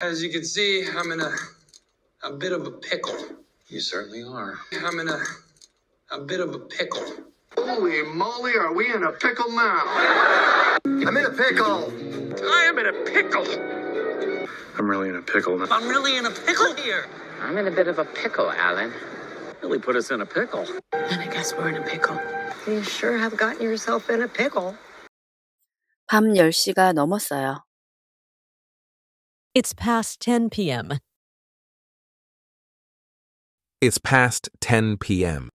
As you can see, I'm in a, a bit of a pickle. You certainly are. I'm in a, a bit of a pickle. Holy moly, are we in a pickle now? I'm in a pickle. I am in a pickle. I'm really in a pickle now. I'm really in a pickle here. I'm in a bit of a pickle, Alan. Really put us in a pickle. Then I guess we're in a pickle. You sure have gotten yourself in a pickle. 밤 10시가 넘었어요. It's past 10 p.m. It's past 10 p.m.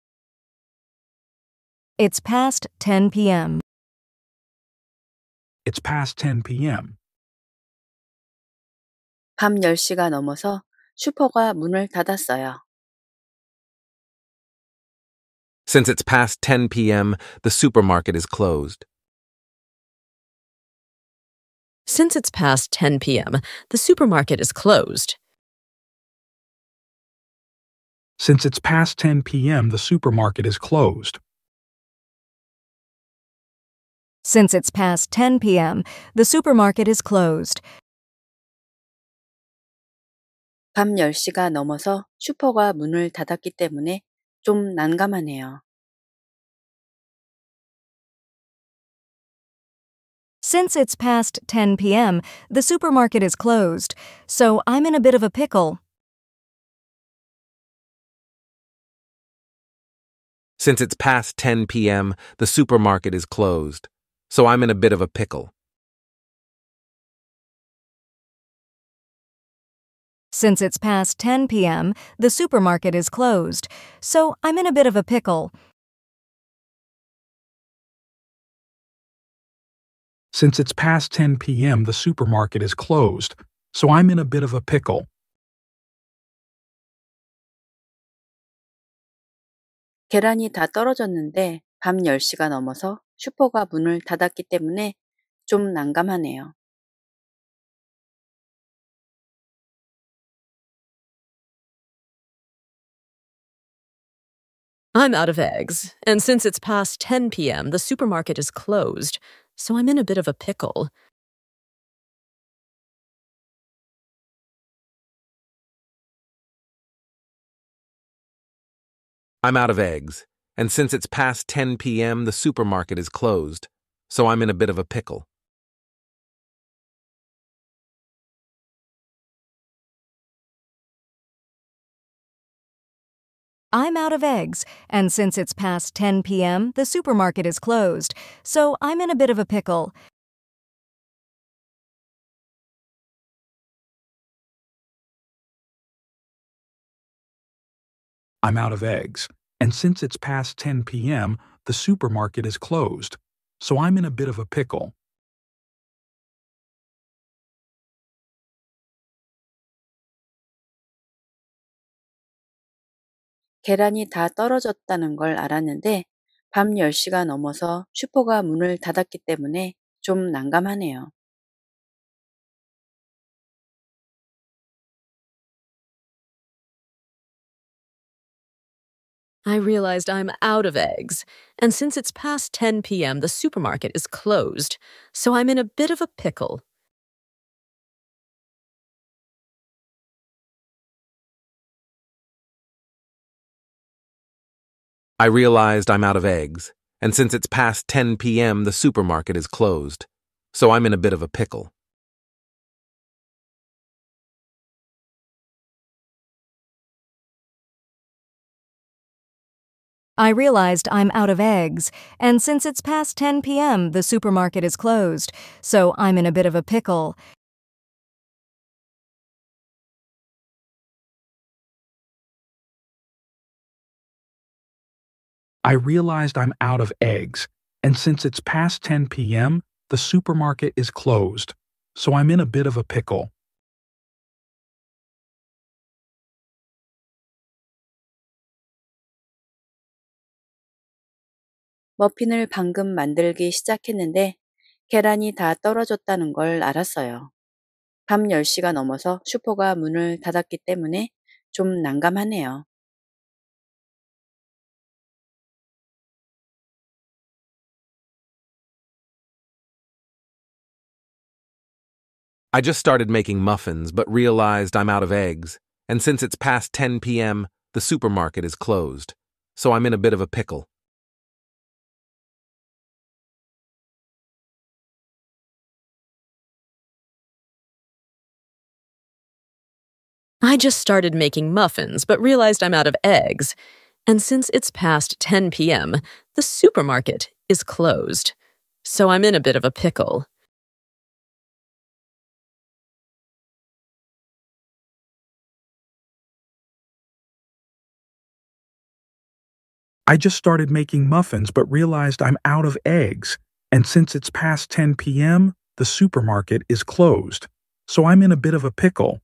It's past 10 p.m. It's past 10 p.m. 밤 10시가 넘어서 슈퍼가 문을 닫았어요. Since it's past 10 p.m., the supermarket is closed. Since it's past 10 p.m., the supermarket is closed. Since it's past 10 p.m., the supermarket is closed. Since it's past 10 p.m., the supermarket is closed. 밤 10시가 넘어서 슈퍼가 문을 닫았기 때문에 좀 난감하네요. Since it's past 10 p.m., the supermarket is closed, so I'm in a bit of a pickle. Since it's past 10 p.m., the supermarket is closed, so I'm in a bit of a pickle. Since it's past 10 p.m., the supermarket is closed, so I'm in a bit of a pickle. Since it's past 10 p.m., the supermarket is closed, so I'm in a bit of a pickle. 난감하네요. I'm out of eggs, and since it's past 10 p.m., the supermarket is closed, so I'm in a bit of a pickle. I'm out of eggs, and since it's past 10 p.m., the supermarket is closed, so I'm in a bit of a pickle. I'm out of eggs, and since it's past 10 p.m., the supermarket is closed, so I'm in a bit of a pickle. I'm out of eggs, and since it's past 10 p.m., the supermarket is closed, so I'm in a bit of a pickle. 계란이 다 떨어졌다는 걸 알았는데 밤 10시가 넘어서 슈퍼가 문을 닫았기 때문에 좀 난감하네요. I realized I'm out of eggs, and since it's past 10 p.m., the supermarket is closed, so I'm in a bit of a pickle. I realized I'm out of eggs, and since it's past 10 p.m., the supermarket is closed, so I'm in a bit of a pickle. I realized I'm out of eggs, and since it's past 10 p.m., the supermarket is closed, so I'm in a bit of a pickle. I realized I'm out of eggs, and since it's past 10 p.m., the supermarket is closed, so I'm in a bit of a pickle. 머핀을 방금 만들기 시작했는데 계란이 다 떨어졌다는 걸 알았어요. 밤 10시가 넘어서 슈퍼가 문을 닫았기 때문에 좀 난감하네요. I just started making muffins, but realized I'm out of eggs, and since it's past 10 p.m., the supermarket is closed, so I'm in a bit of a pickle. I just started making muffins, but realized I'm out of eggs. And since it's past 10 p.m., the supermarket is closed. So I'm in a bit of a pickle. I just started making muffins but realized I'm out of eggs, and since it's past 10 p.m., the supermarket is closed, so I'm in a bit of a pickle.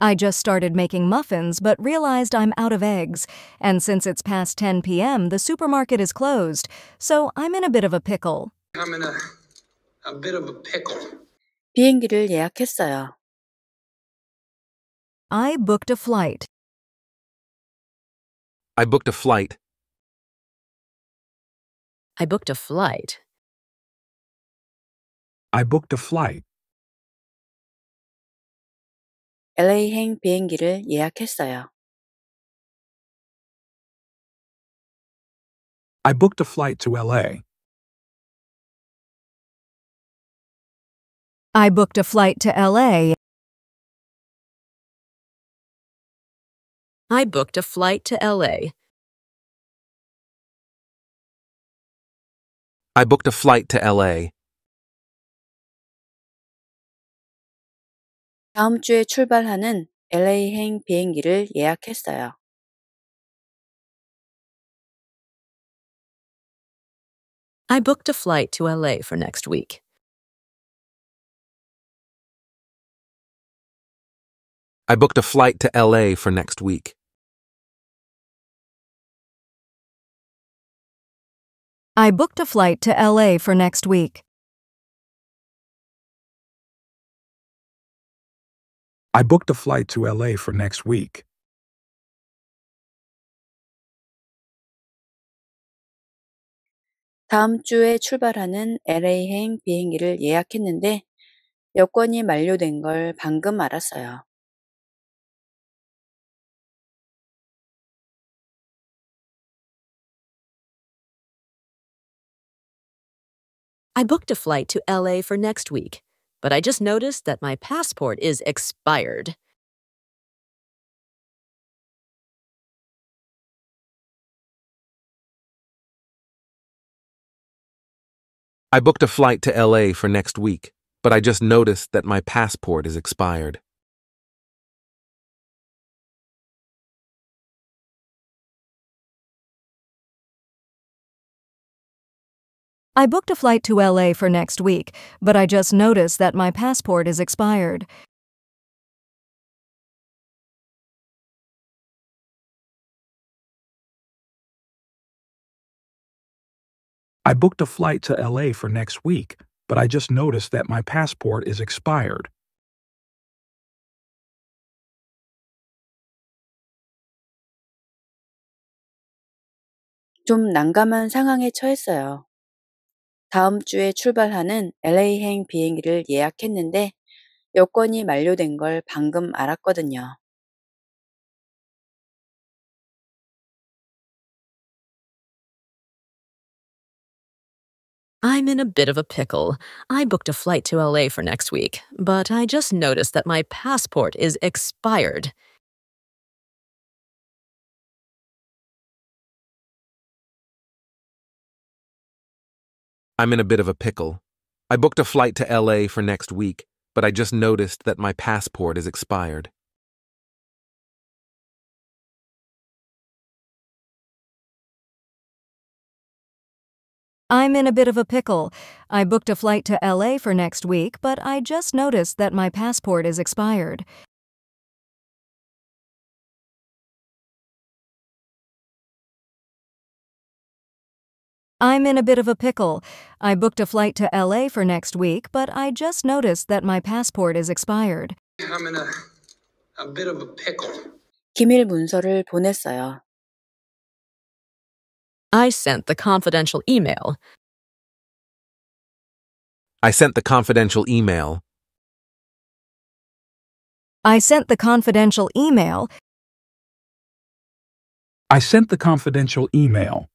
I just started making muffins but realized I'm out of eggs, and since it's past 10 p.m., the supermarket is closed, so I'm in a bit of a pickle. I'm in a a bit of a pickle. 비행기를 예약했어요. I booked a flight. I booked a flight. I booked a flight. I booked a flight. LA행 비행기를 예약했어요. I booked a flight to LA. I booked a flight to LA. I booked a flight to LA. I booked a flight to LA. 다음 주에 출발하는 LA행 비행기를 예약했어요. I booked a flight to LA for next week. I booked a flight to LA for next week. I booked a flight to LA for next week. I booked a flight to LA for next week. 다음 주에 출발하는 LA행 비행기를 예약했는데 여권이 만료된 걸 방금 알았어요. I booked a flight to LA for next week, but I just noticed that my passport is expired. I booked a flight to LA for next week, but I just noticed that my passport is expired. I booked a flight to LA for next week, but I just noticed that my passport is expired. I booked a flight to LA for next week, but I just noticed that my passport is expired. 좀 난감한 상황에 처했어요. 다음 주에 출발하는 LA행 비행기를 예약했는데 여권이 만료된 걸 방금 알았거든요. I'm in a bit of a pickle. I booked a flight to LA for next week, but I just noticed that my passport is expired. I'm in a bit of a pickle. I booked a flight to LA for next week, but I just noticed that my passport is expired. I'm in a bit of a pickle. I booked a flight to LA for next week, but I just noticed that my passport is expired. I'm in a bit of a pickle. I booked a flight to LA for next week, but I just noticed that my passport is expired. I'm in a, a bit of a pickle. 기밀 문서를 보냈어요. I sent the confidential email. I sent the confidential email. I sent the confidential email. I sent the confidential email.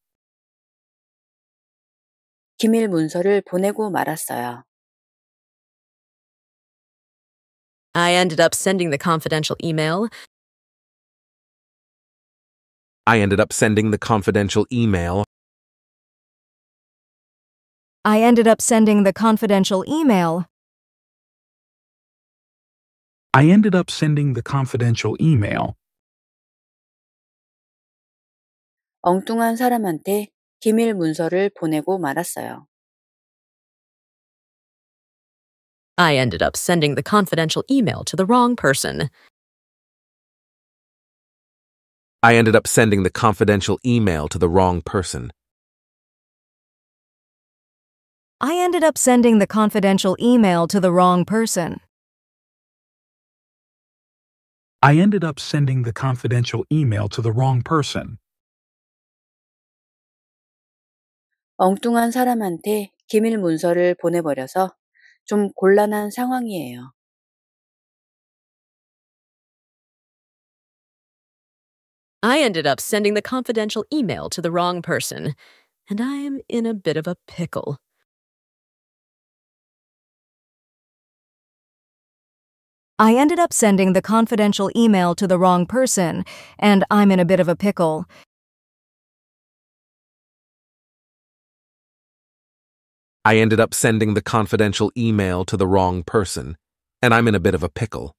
기밀 문서를 보내고 말았어요. I ended up sending the confidential email. I ended up sending the confidential email. I ended up sending the confidential email. I ended up sending the confidential email. 엉뚱한 사람한테 기밀 문서를 보내고 말았어요. I ended up sending the confidential email to the wrong person. I ended up sending the confidential email to the wrong person. I ended up sending the confidential email to the wrong person. I ended up sending the confidential email to the wrong person. 엉뚱한 사람한테 기밀 문서를 보내버려서 좀 곤란한 상황이에요. I ended up sending the confidential email to the wrong person, and I am in a bit of a pickle. I ended up sending the confidential email to the wrong person, and I'm in a bit of a pickle. I ended up sending the confidential email to the wrong person, and I'm in a bit of a pickle.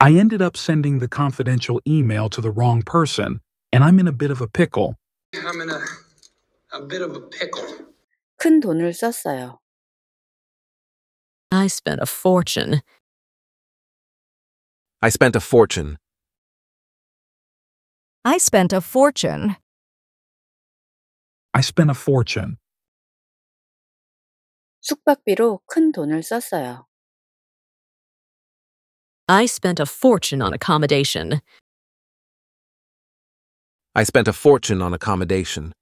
I ended up sending the confidential email to the wrong person, and I'm in a bit of a pickle. I'm in a, a bit of a pickle. 큰 돈을 썼어요. I spent a fortune. I spent a fortune. I spent a fortune. I spent a fortune. 숙박비로 큰 돈을 썼어요. I spent a fortune on accommodation. I spent a fortune on accommodation.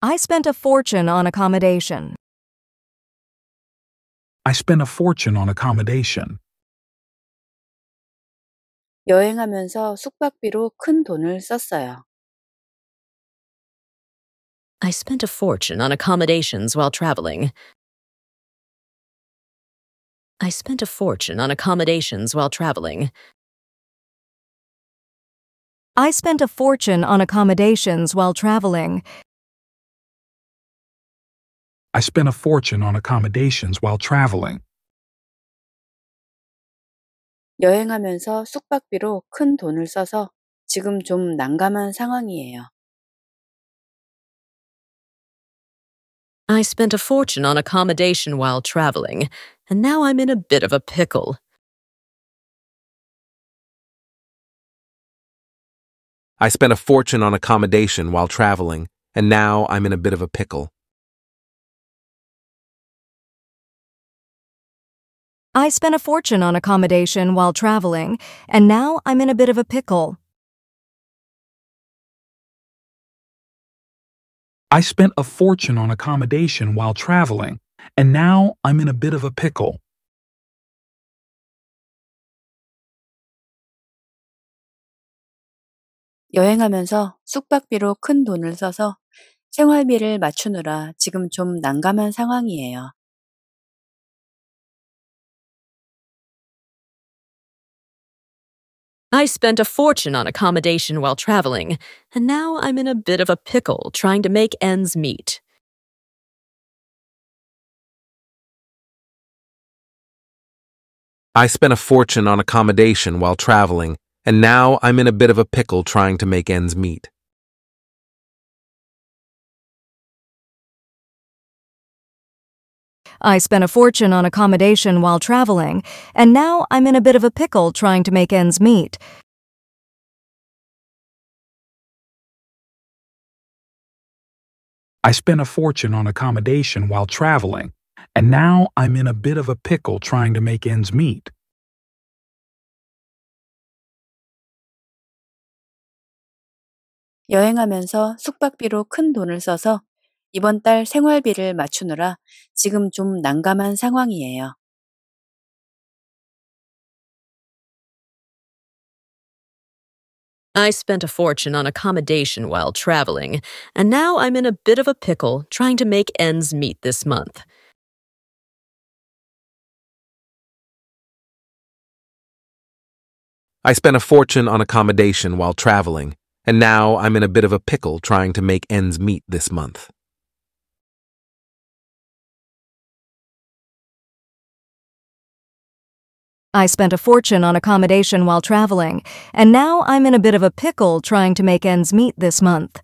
I spent a fortune on accommodation. I spent a fortune on accommodation. 여행하면서 숙박비로 큰 돈을 썼어요. I spent a fortune on accommodations while traveling. I spent a fortune on accommodations while traveling. I spent a fortune on accommodations while traveling. I spent a fortune on accommodations while traveling. 여행하면서 숙박비로 큰 돈을 써서 지금 좀 난감한 상황이에요. I spent a fortune on accommodation while traveling, and now I'm in a bit of a pickle. I spent a fortune on accommodation while traveling, and now I'm in a bit of a pickle. I spent a fortune on accommodation while traveling, and now I'm in a bit of a pickle. I spent a fortune on accommodation while traveling, and now I'm in a bit of a pickle. 여행하면서 숙박비로 큰 돈을 써서 생활비를 맞추느라 지금 좀 난감한 상황이에요. I spent a fortune on accommodation while traveling, and now I'm in a bit of a pickle trying to make ends meet. I spent a fortune on accommodation while traveling, and now I'm in a bit of a pickle trying to make ends meet. I spent a fortune on accommodation while traveling, and now I'm in a bit of a pickle trying to make ends meet. I spent a fortune on accommodation while traveling, and now I'm in a bit of a pickle trying to make ends meet. 여행하면서 숙박비로 큰 돈을 써서 I spent a fortune on accommodation while traveling, and now I'm in a bit of a pickle trying to make ends meet this month. I spent a fortune on accommodation while traveling, and now I'm in a bit of a pickle trying to make ends meet this month. I spent a fortune on accommodation while traveling, and now I'm in a bit of a pickle trying to make ends meet this month.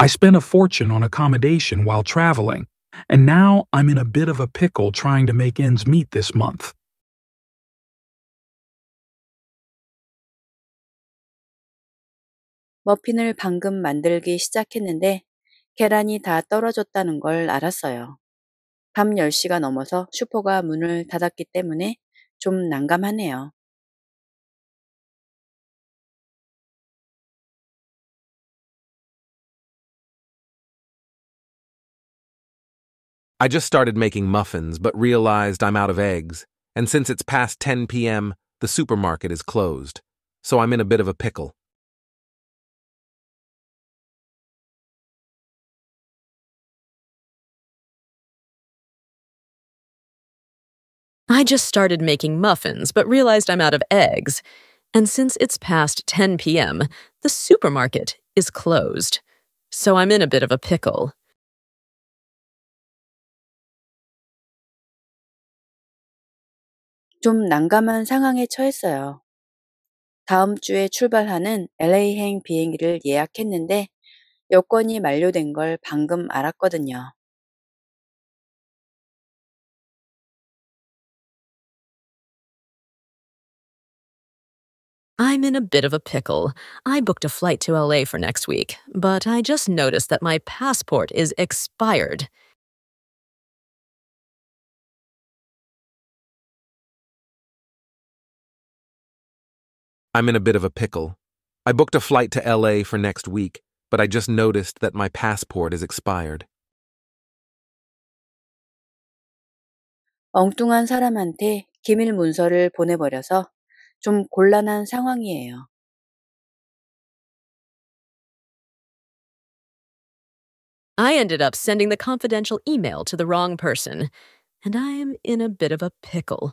I spent a fortune on accommodation while traveling, and now I'm in a bit of a pickle trying to make ends meet this month. 머핀을 방금 만들기 시작했는데 계란이 다 떨어졌다는 걸 알았어요. 밤 10시가 넘어서 슈퍼가 문을 닫았기 때문에 좀 난감하네요. I just started making muffins but realized I'm out of eggs, and since it's past 10 p.m., the supermarket is closed, so I'm in a bit of a pickle. I just started making muffins, but realized I'm out of eggs. And since it's past 10 p.m., the supermarket is closed. So I'm in a bit of a pickle. 좀 난감한 상황에 처했어요. 다음 주에 출발하는 LA행 비행기를 예약했는데 여권이 만료된 걸 방금 알았거든요. I'm in a bit of a pickle. I booked a flight to LA for next week, but I just noticed that my passport is expired. I'm in a bit of a pickle. I booked a flight to LA for next week, but I just noticed that my passport is expired. 엉뚱한 사람한테 기밀 문서를 보내버려서 I ended up sending the confidential email to the wrong person, and I am in a bit of a pickle.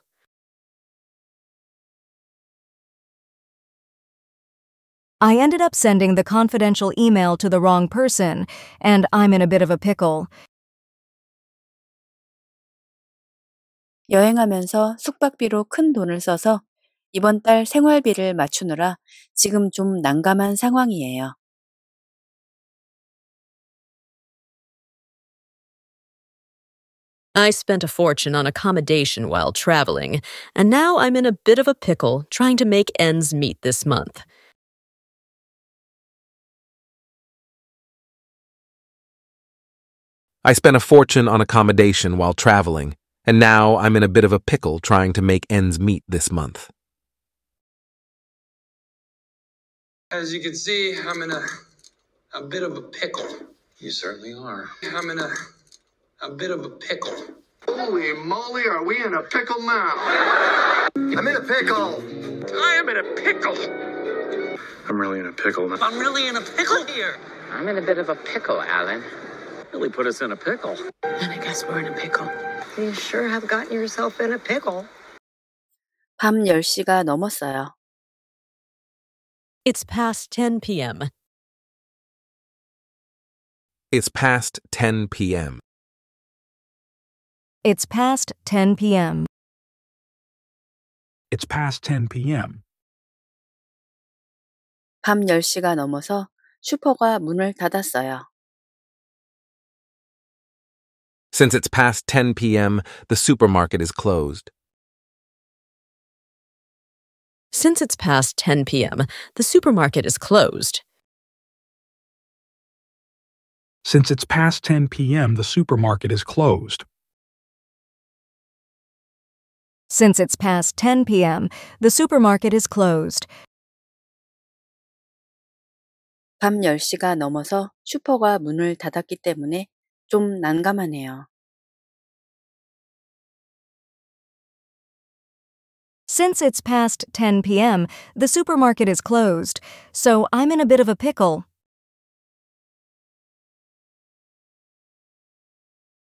I ended up sending the confidential email to the wrong person, and I'm in a bit of a pickle. 여행하면서 숙박비로 큰 돈을 써서 I spent a fortune on accommodation while traveling, and now I'm in a bit of a pickle trying to make ends meet this month. I spent a fortune on accommodation while traveling, and now I'm in a bit of a pickle trying to make ends meet this month. As you can see, I'm in a, a bit of a pickle. You certainly are. I'm in a, a bit of a pickle. Holy moly, are we in a pickle now? I'm in a pickle. I am in a pickle. I'm really in a pickle. Now. I'm really in a pickle here. I'm in a bit of a pickle, Alan. Really put us in a pickle. Then I guess we're in a pickle. You sure have gotten yourself in a pickle. 밤 10시가 넘었어요. It's past 10 p.m. It's past 10 p.m. It's past 10 p.m. It's past 10 p.m. 밤 10시가 넘어서 슈퍼가 문을 닫았어요. Since it's past 10 p.m., the supermarket is closed. Since it's past 10 p.m., the supermarket is closed. Since it's past 10 p.m., the supermarket is closed. Since it's past 10 p.m., the supermarket is closed. 밤 10시가 넘어서 슈퍼가 문을 닫았기 때문에 좀 난감하네요. Since it's past 10 p.m., the supermarket is closed, so I'm in a bit of a pickle.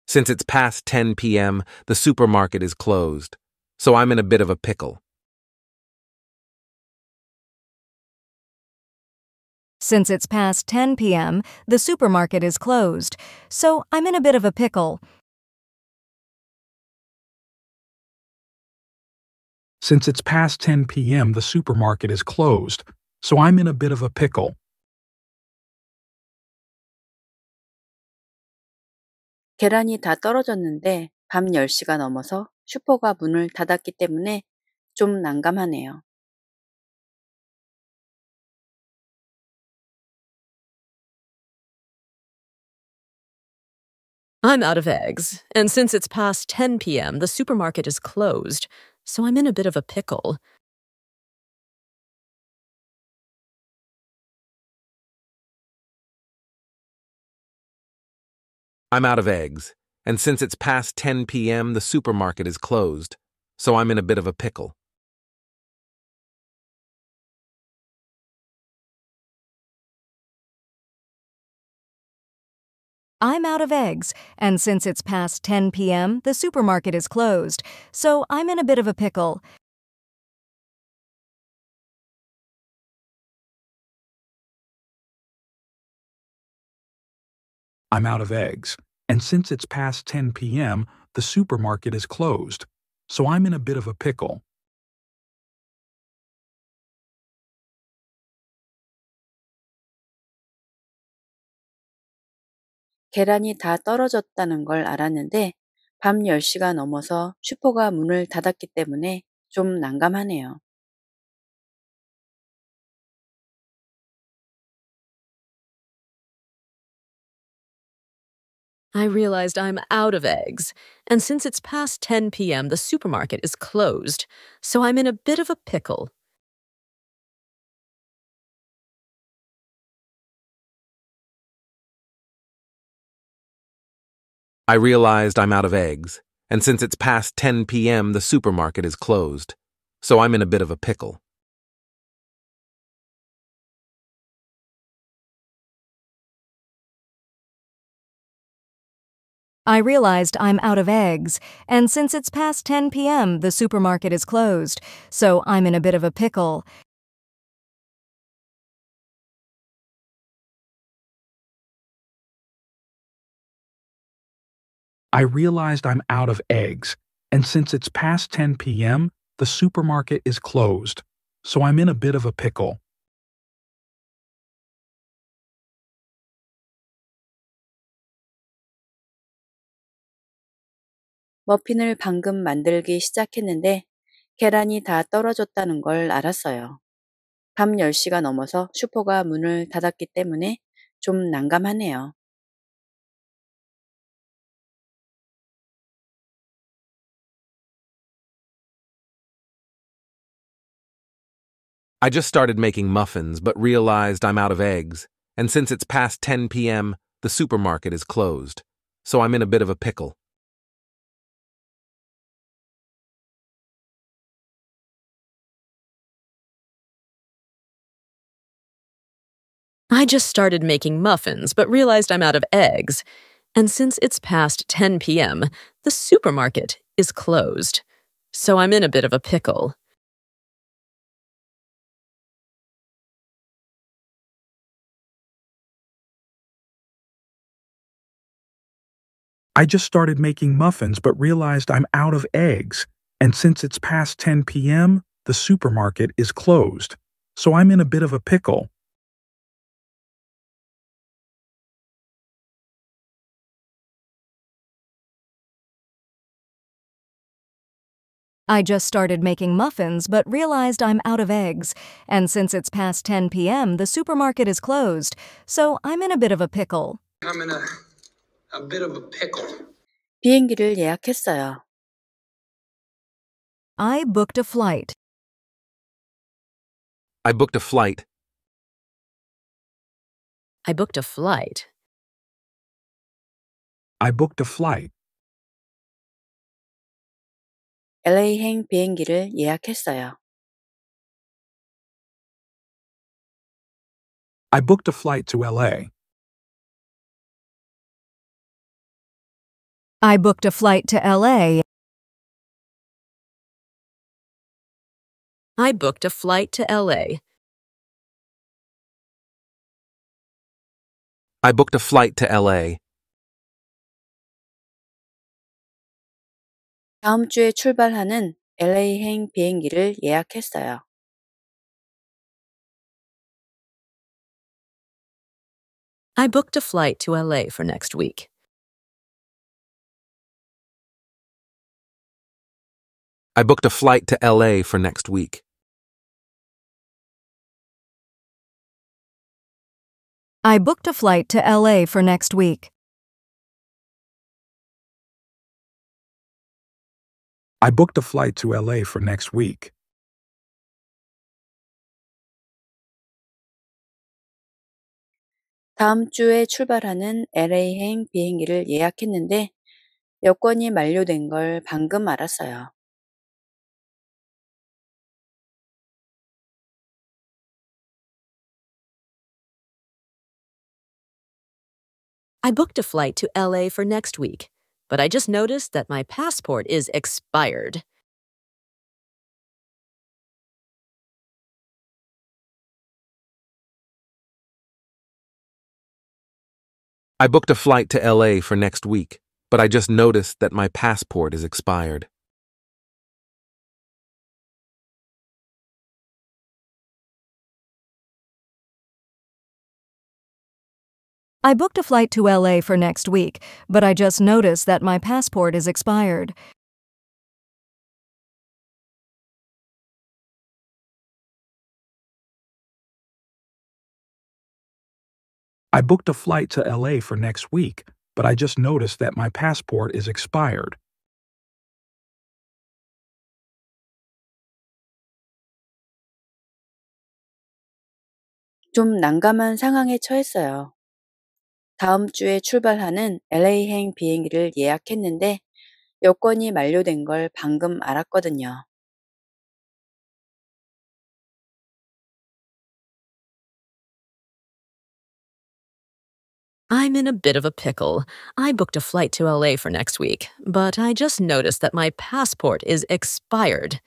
Since it's past 10 p.m., the supermarket is closed, so I'm in a bit of a pickle. Since it's past 10 p.m., the supermarket is closed, so I'm in a bit of a pickle. Since it's past 10 p.m., the supermarket is closed, so I'm in a bit of a pickle. 난감하네요. I'm out of eggs, and since it's past 10 p.m., the supermarket is closed, so I'm in a bit of a pickle. I'm out of eggs, and since it's past 10 p.m., the supermarket is closed, so I'm in a bit of a pickle. I'm out of eggs, and since it's past 10 p.m., the supermarket is closed, so I'm in a bit of a pickle. I'm out of eggs, and since it's past 10 p.m., the supermarket is closed, so I'm in a bit of a pickle. 계란이 다 떨어졌다는 걸 알았는데 밤 10시가 넘어서 슈퍼가 문을 닫았기 때문에 좀 난감하네요. I realized I'm out of eggs, and since it's past 10 p.m., the supermarket is closed, so I'm in a bit of a pickle. I realized I'm out of eggs, and since it's past 10 p.m., the supermarket is closed, so I'm in a bit of a pickle. I realized I'm out of eggs, and since it's past 10 p.m., the supermarket is closed, so I'm in a bit of a pickle. I realized I'm out of eggs, and since it's past 10 p.m., the supermarket is closed, so I'm in a bit of a pickle. 머핀을 방금 만들기 시작했는데 계란이 다 떨어졌다는 걸 알았어요. 밤 10시가 넘어서 슈퍼가 문을 닫았기 때문에 좀 난감하네요. I just started making muffins, but realized I'm out of eggs, and since it's past 10 p.m., the supermarket is closed, so I'm in a bit of a pickle. I just started making muffins, but realized I'm out of eggs, and since it's past 10 p.m., the supermarket is closed, so I'm in a bit of a pickle. I just started making muffins but realized I'm out of eggs, and since it's past 10 p.m., the supermarket is closed, so I'm in a bit of a pickle. I just started making muffins but realized I'm out of eggs, and since it's past 10 p.m., the supermarket is closed, so I'm in a bit of a pickle. I'm in a a bit of a pickle. 비행기를 예약했어요. I booked a flight. I booked a flight. I booked a flight. I booked a flight. LA행 비행기를 예약했어요. I booked a flight to LA. I booked a flight to LA. I booked a flight to LA. I booked a flight to LA. 다음 주에 출발하는 LA행 비행기를 예약했어요. I booked a flight to LA for next week. I booked a flight to LA for next week. I booked a flight to LA for next week. I booked a flight to LA for next week. 다음 주에 출발하는 LA행 비행기를 예약했는데 여권이 만료된 걸 방금 알았어요. I booked a flight to LA for next week, but I just noticed that my passport is expired. I booked a flight to LA for next week, but I just noticed that my passport is expired. I booked a flight to LA for next week, but I just noticed that my passport is expired. I booked a flight to LA for next week, but I just noticed that my passport is expired. 좀 난감한 상황에 처했어요. 다음 주에 출발하는 LA행 비행기를 예약했는데 여권이 만료된 걸 방금 알았거든요. I'm in a bit of a pickle. I booked a flight to LA for next week, but I just noticed that my passport is expired.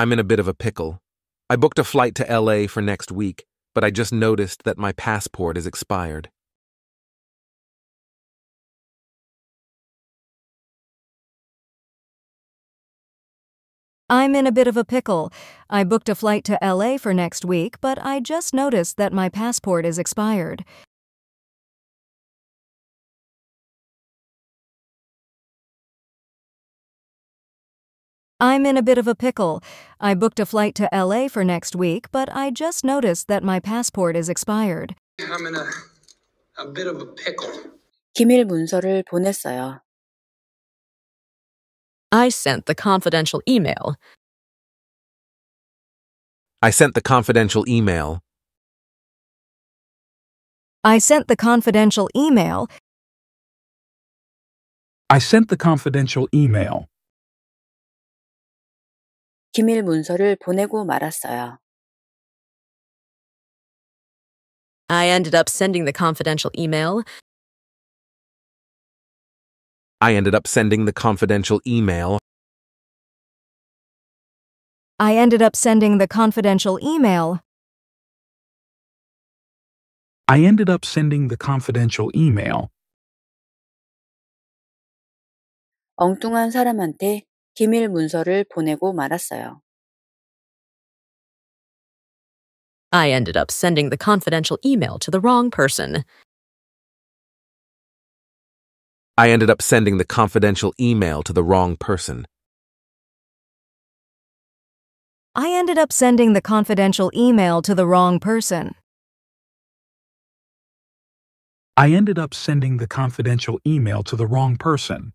I'm in a bit of a pickle. I booked a flight to LA for next week, but I just noticed that my passport is expired. I'm in a bit of a pickle. I booked a flight to LA for next week, but I just noticed that my passport is expired. I'm in a bit of a pickle. I booked a flight to LA for next week, but I just noticed that my passport is expired. I'm in a, a bit of a pickle. 기밀 문서를 보냈어요. I sent the confidential email. I sent the confidential email. I sent the confidential email. I sent the confidential email. 기밀 문서를 보내고 말았어요. I ended up sending the confidential email. I ended up sending the confidential email. I ended up sending the confidential email. I ended up sending the confidential email. 엉뚱한 사람한테 기밀 문서를 보내고 말았어요. I ended up sending the confidential email to the wrong person. I ended up sending the confidential email to the wrong person. I ended up sending the confidential email to the wrong person. I ended up sending the confidential email to the wrong person.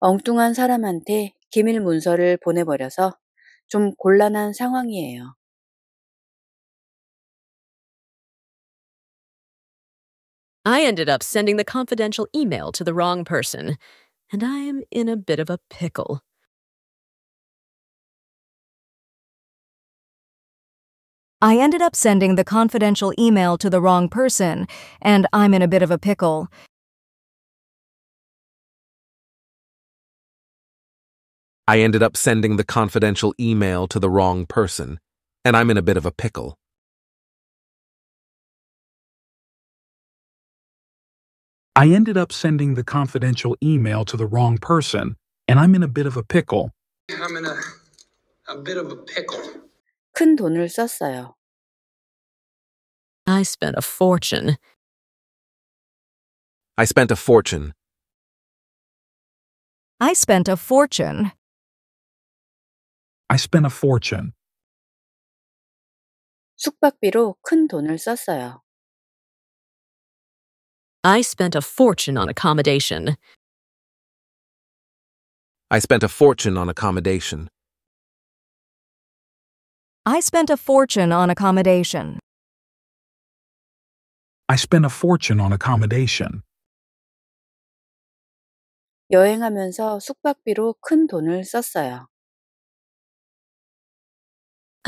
엉뚱한 사람한테 기밀 문서를 보내버려서 좀 곤란한 상황이에요. I ended up sending the confidential email to the wrong person, and I am in a bit of a pickle. I ended up sending the confidential email to the wrong person, and I'm in a bit of a pickle. I ended up sending the confidential email to the wrong person, and I'm in a bit of a pickle. I ended up sending the confidential email to the wrong person, and I'm in a bit of a pickle. I'm in a, a bit of a pickle. 큰 돈을 썼어요. I spent a fortune. I spent a fortune. I spent a fortune. I spent a fortune. 숙박비로 큰 돈을 썼어요. I spent a fortune on accommodation. I spent a fortune on accommodation. I spent a fortune on accommodation. I spent a fortune on accommodation. 여행하면서 숙박비로 큰 돈을 썼어요.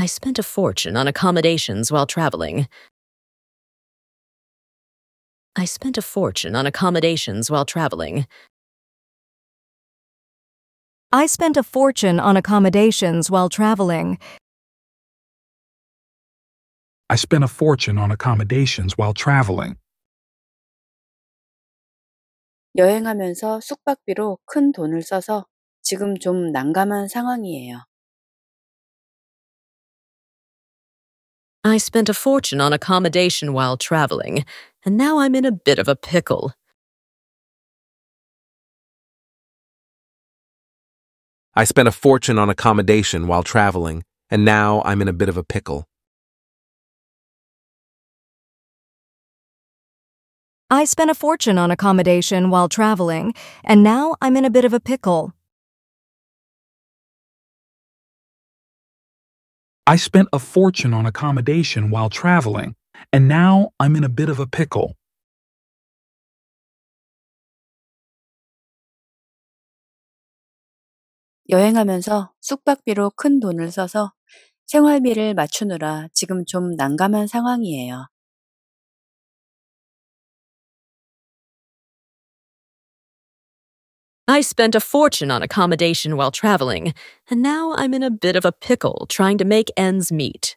I spent a fortune on accommodations while traveling. I spent a fortune on accommodations while traveling. I spent a fortune on accommodations while traveling. I spent a fortune on accommodations while traveling. 여행하면서 숙박비로 큰 돈을 써서 지금 좀 난감한 상황이에요. I spent a fortune on accommodation while traveling, and now I'm in a bit of a pickle. I spent a fortune on accommodation while traveling, and now I'm in a bit of a pickle. I spent a fortune on accommodation while traveling, and now I'm in a bit of a pickle. I spent a fortune on accommodation while traveling, and now I'm in a bit of a pickle. 여행하면서 숙박비로 큰 돈을 써서 생활비를 맞추느라 지금 좀 난감한 상황이에요. I spent a fortune on accommodation while traveling, and now I'm in a bit of a pickle trying to make ends meet.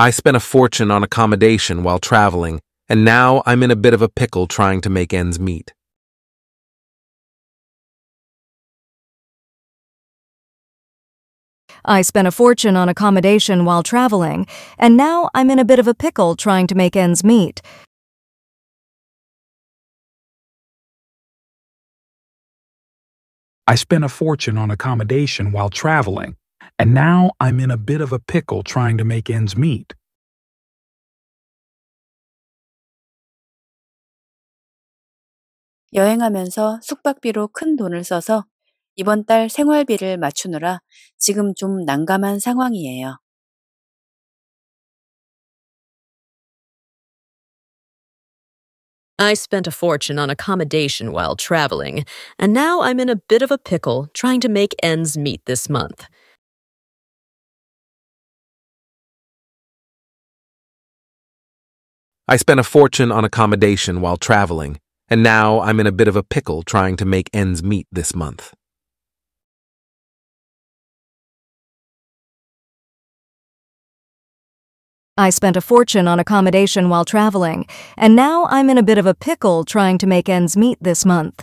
I spent a fortune on accommodation while traveling, and now I'm in a bit of a pickle trying to make ends meet. I spent a fortune on accommodation while traveling, and now I'm in a bit of a pickle trying to make ends meet. I spent a fortune on accommodation while traveling, and now I'm in a bit of a pickle trying to make ends meet. 여행하면서 숙박비로 큰 돈을 써서 이번 달 생활비를 맞추느라 지금 좀 난감한 상황이에요. I spent a fortune on accommodation while traveling, and now I'm in a bit of a pickle trying to make ends meet this month. I spent a fortune on accommodation while traveling, and now I'm in a bit of a pickle trying to make ends meet this month. I spent a fortune on accommodation while traveling, and now I'm in a bit of a pickle trying to make ends meet this month.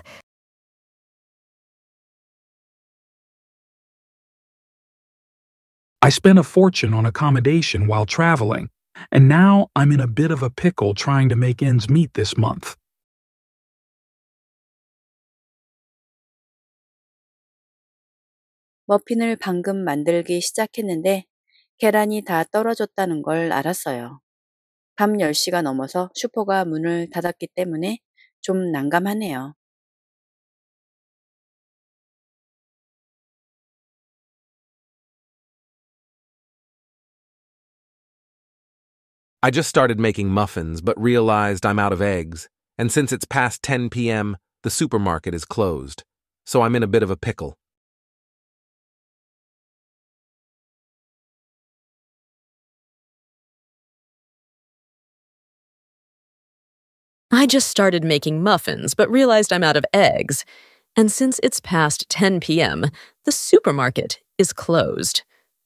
I spent a fortune on accommodation while traveling, and now I'm in a bit of a pickle trying to make ends meet this month. 머핀을 방금 만들기 시작했는데 계란이 다 떨어졌다는 걸 알았어요. 밤 10시가 넘어서 슈퍼가 문을 닫았기 때문에 좀 난감하네요. I just started making muffins but realized I'm out of eggs, and since it's past 10 p.m., the supermarket is closed, so I'm in a bit of a pickle. I just started making muffins, but realized I'm out of eggs. And since it's past 10 p.m., the supermarket is closed.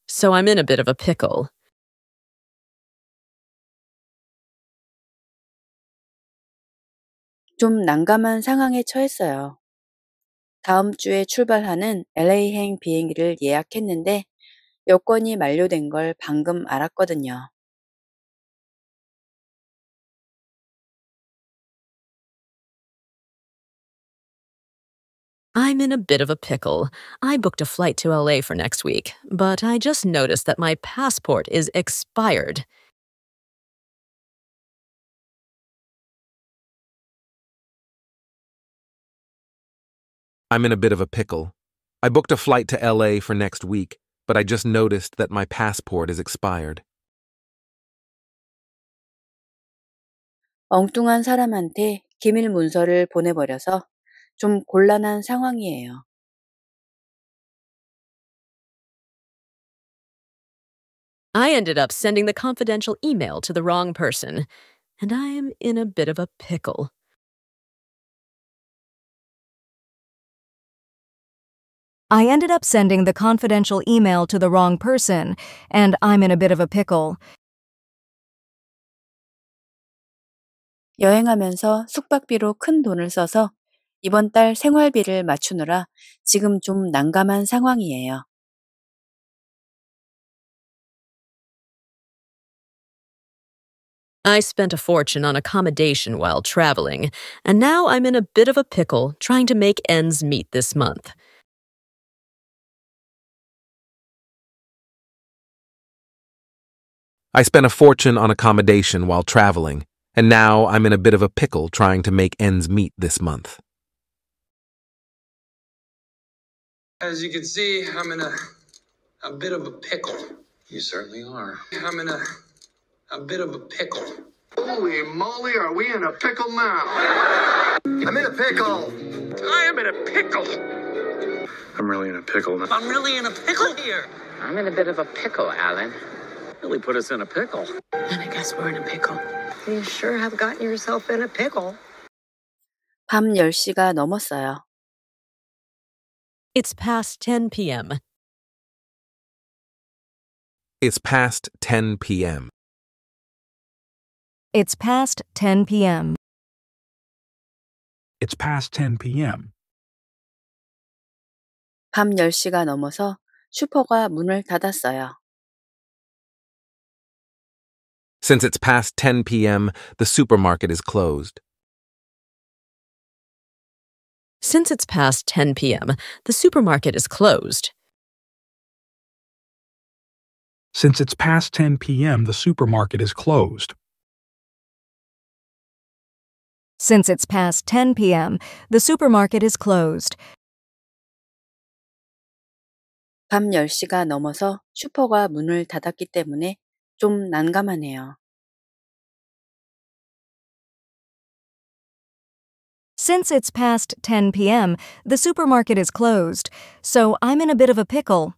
So I'm in a bit of a pickle. 좀 난감한 상황에 처했어요. 다음 주에 출발하는 LA행 비행기를 예약했는데 여권이 만료된 걸 방금 알았거든요. I'm in a bit of a pickle. I booked a flight to LA for next week, but I just noticed that my passport is expired. I'm in a bit of a pickle. I booked a flight to LA for next week, but I just noticed that my passport is expired. 엉뚱한 사람한테 기밀 문서를 보내버려서 좀 곤란한 I ended up sending the confidential email to the wrong person, and I am in a bit of a pickle. I ended up sending the confidential email to the wrong person, and I'm in a bit of a pickle. 여행하면서 숙박비로 큰 돈을 써서 I spent a fortune on accommodation while traveling, and now I'm in a bit of a pickle trying to make ends meet this month. I spent a fortune on accommodation while traveling, and now I'm in a bit of a pickle trying to make ends meet this month. As you can see, I'm in a, a bit of a pickle. You certainly are. I'm in a, a bit of a pickle. Holy moly, are we in a pickle now? I'm in a pickle. I am in a pickle. I'm really in a pickle now. I'm really in a pickle here. I'm in a bit of a pickle, Alan. Really put us in a pickle. Then I guess we're in a pickle. You sure have gotten yourself in a pickle. 밤 10시가 넘었어요. It's past 10 p.m. It's past 10 p.m. It's past 10 p.m. It's past 10 p.m. 밤 10시가 넘어서 슈퍼가 문을 닫았어요. Since it's past 10 p.m., the supermarket is closed. Since it's past 10 p.m., the supermarket is closed. Since it's past 10 p.m., the supermarket is closed. Since it's past 10 p.m., the supermarket is closed. 밤 10시가 넘어서 슈퍼가 문을 닫았기 때문에 좀 난감하네요. Since it's past 10 p.m., the supermarket is closed, so I'm in a bit of a pickle.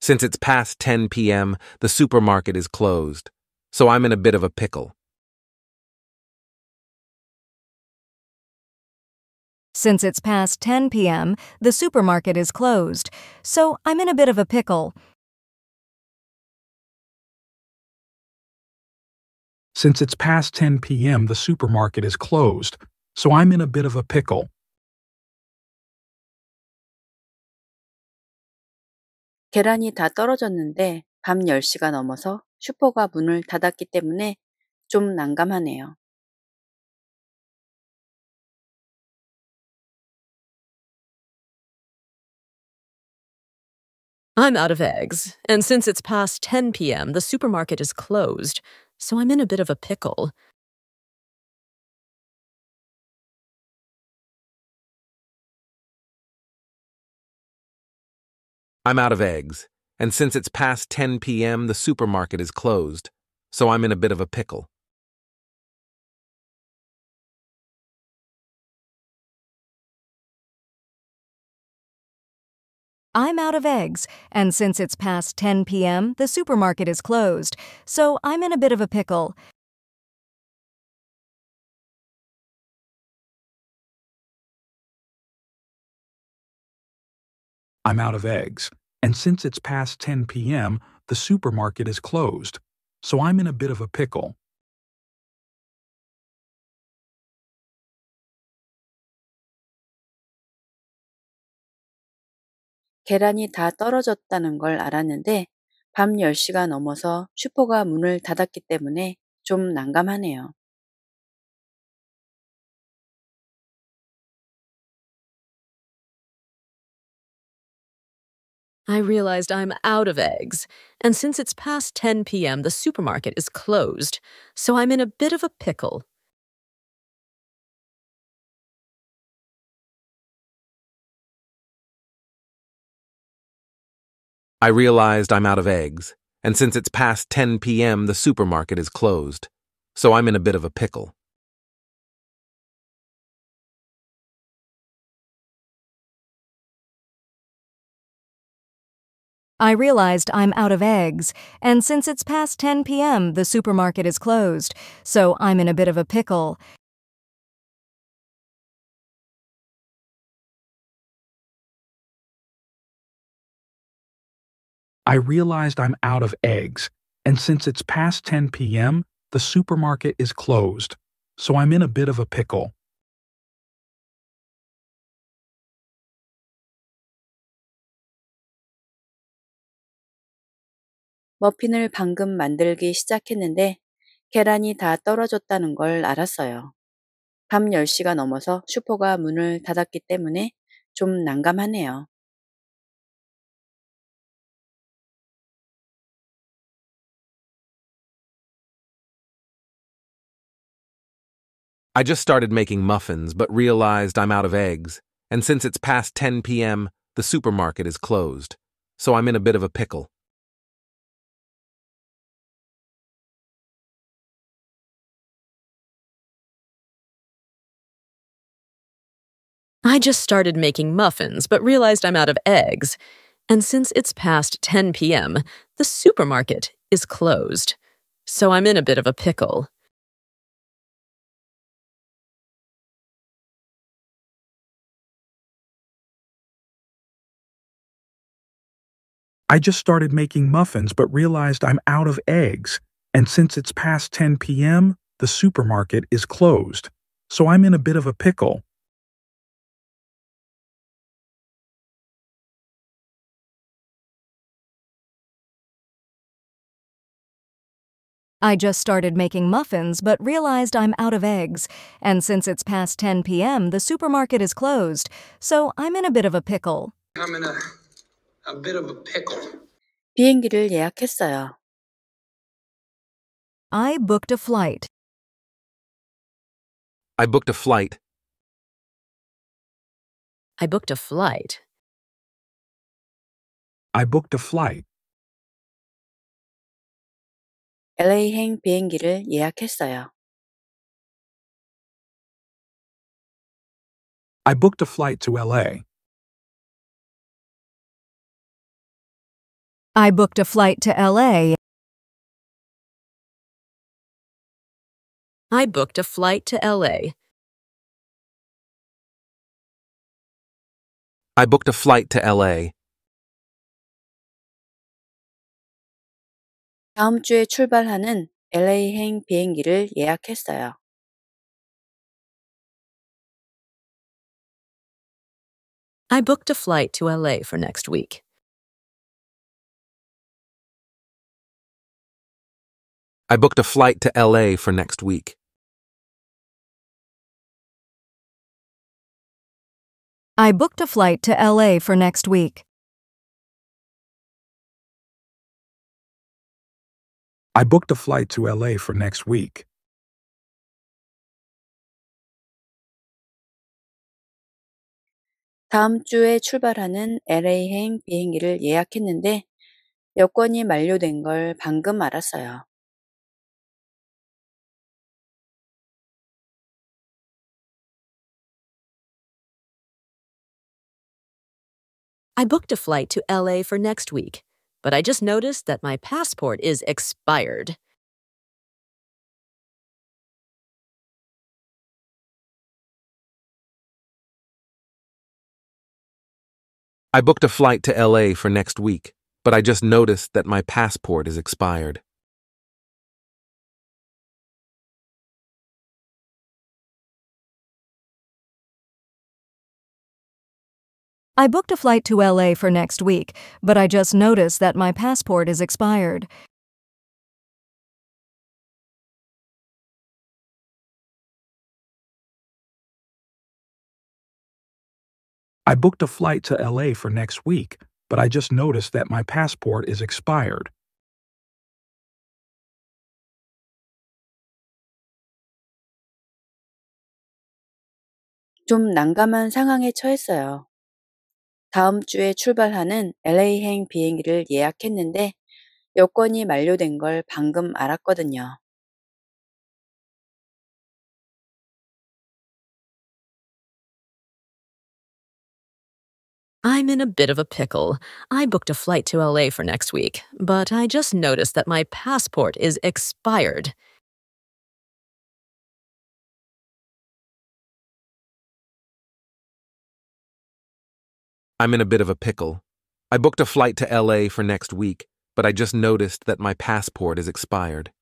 Since it's past 10 p.m., the supermarket is closed, so I'm in a bit of a pickle. Since it's past 10 p.m., the supermarket is closed, so I'm in a bit of a pickle. Since it's past 10 p.m., the supermarket is closed, so I'm in a bit of a pickle. 난감하네요. I'm out of eggs, and since it's past 10 p.m., the supermarket is closed, so I'm in a bit of a pickle. I'm out of eggs, and since it's past 10 p.m., the supermarket is closed, so I'm in a bit of a pickle. I'm out of eggs, and since it's past 10 p.m., the supermarket is closed, so I'm in a bit of a pickle. I'm out of eggs, and since it's past 10 p.m., the supermarket is closed, so I'm in a bit of a pickle. 계란이 다 떨어졌다는 걸 알았는데 밤 10시가 넘어서 슈퍼가 문을 닫았기 때문에 좀 난감하네요. I realized I'm out of eggs, and since it's past 10 p.m., the supermarket is closed, so I'm in a bit of a pickle. I realized I'm out of eggs, and since it's past 10 p.m., the supermarket is closed, so I'm in a bit of a pickle. I realized I'm out of eggs, and since it's past 10 p.m., the supermarket is closed, so I'm in a bit of a pickle. I realized I'm out of eggs, and since it's past 10 p.m., the supermarket is closed, so I'm in a bit of a pickle. 머핀을 방금 만들기 시작했는데 계란이 다 떨어졌다는 걸 알았어요. 밤 10시가 넘어서 슈퍼가 문을 닫았기 때문에 좀 난감하네요. I just started making muffins, but realized I'm out of eggs, and since it's past 10 p.m., the supermarket is closed, so I'm in a bit of a pickle. I just started making muffins, but realized I'm out of eggs, and since it's past 10 p.m., the supermarket is closed, so I'm in a bit of a pickle. I just started making muffins but realized I'm out of eggs, and since it's past 10 p.m., the supermarket is closed, so I'm in a bit of a pickle. I just started making muffins but realized I'm out of eggs, and since it's past 10 p.m., the supermarket is closed, so I'm in a bit of a pickle. I'm in a a bit of a pickle. 비행기를 예약했어요. I booked a flight. I booked a flight. I booked a flight. I booked a flight. LA행 비행기를 예약했어요. I booked a flight to LA. I booked a flight to LA. I booked a flight to LA. I booked a flight to LA. 다음 주에 출발하는 LA행 비행기를 예약했어요. I booked a flight to LA for next week. I booked a flight to LA for next week. I booked a flight to LA for next week. I booked a flight to LA for next week. 다음 주에 출발하는 LA행 비행기를 예약했는데 여권이 만료된 걸 방금 알았어요. I booked a flight to LA for next week, but I just noticed that my passport is expired. I booked a flight to LA for next week, but I just noticed that my passport is expired. I booked a flight to LA for next week, but I just noticed that my passport is expired. I booked a flight to LA for next week, but I just noticed that my passport is expired. 좀 난감한 상황에 처했어요. 다음 주에 출발하는 LA행 비행기를 예약했는데 여권이 만료된 걸 방금 알았거든요. I'm in a bit of a pickle. I booked a flight to LA for next week, but I just noticed that my passport is expired. I'm in a bit of a pickle. I booked a flight to LA for next week, but I just noticed that my passport is expired.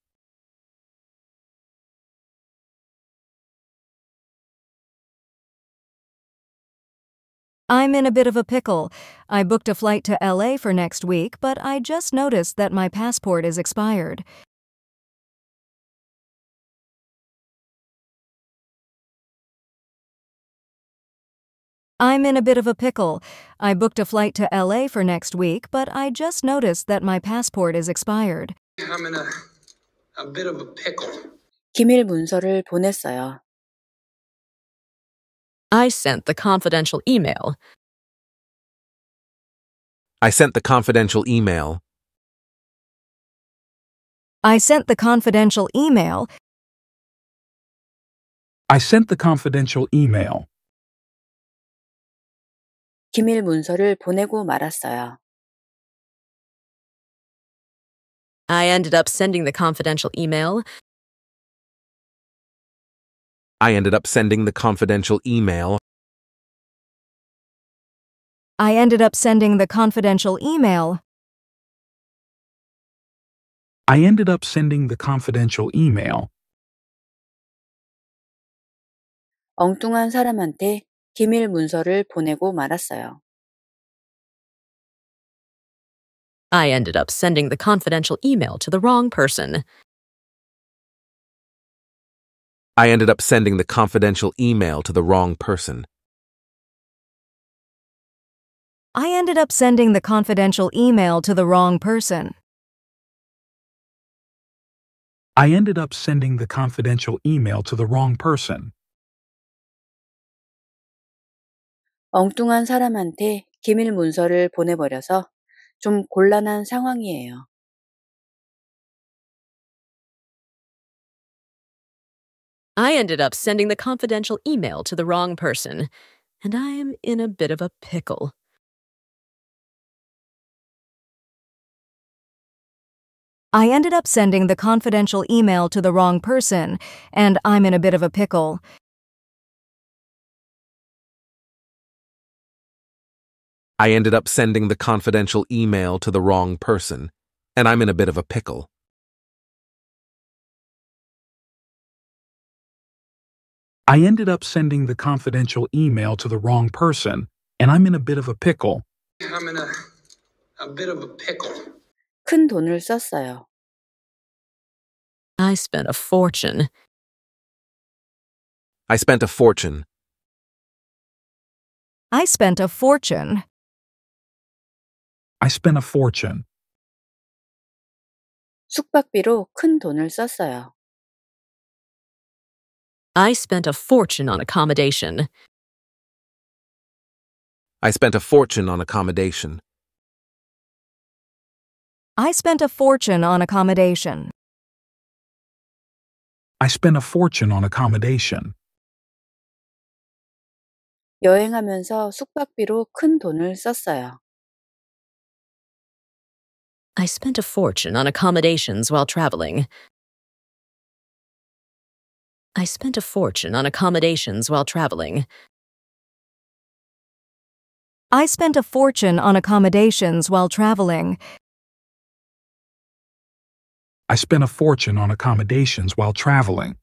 I'm in a bit of a pickle. I booked a flight to LA for next week, but I just noticed that my passport is expired. I'm in a bit of a pickle. I booked a flight to LA for next week, but I just noticed that my passport is expired. I'm in a, a bit of a pickle. 기밀 문서를 보냈어요. I sent the confidential email. I sent the confidential email. I sent the confidential email. I sent the confidential email. 기밀 문서를 보내고 말았어요. I ended up sending the confidential email. I ended up sending the confidential email. I ended up sending the confidential email. I ended up sending the confidential email. 엉뚱한 사람한테 기밀 문서를 보내고 말았어요. I ended up sending the confidential email to the wrong person. I ended up sending the confidential email to the wrong person. I ended up sending the confidential email to the wrong person. I ended up sending the confidential email to the wrong person. 엉뚱한 사람한테 기밀 문서를 보내버려서 좀 곤란한 상황이에요. I ended up sending the confidential email to the wrong person, and I am in a bit of a pickle. I ended up sending the confidential email to the wrong person, and I'm in a bit of a pickle. I ended up sending the confidential email to the wrong person, and I'm in a bit of a pickle. I ended up sending the confidential email to the wrong person, and I'm in a bit of a pickle. I'm in a, a bit of a pickle. 큰 돈을 썼어요. I spent a fortune. I spent a fortune. I spent a fortune. I spent a fortune. 숙박비로 큰 돈을 썼어요. I spent a fortune on accommodation. I spent a fortune on accommodation. I spent a fortune on accommodation. I spent a fortune on accommodation. 여행하면서 숙박비로 큰 돈을 썼어요. I spent a fortune on accommodations while traveling. I spent a fortune on accommodations while traveling. I spent a fortune on accommodations while traveling. I spent a fortune on accommodations while traveling.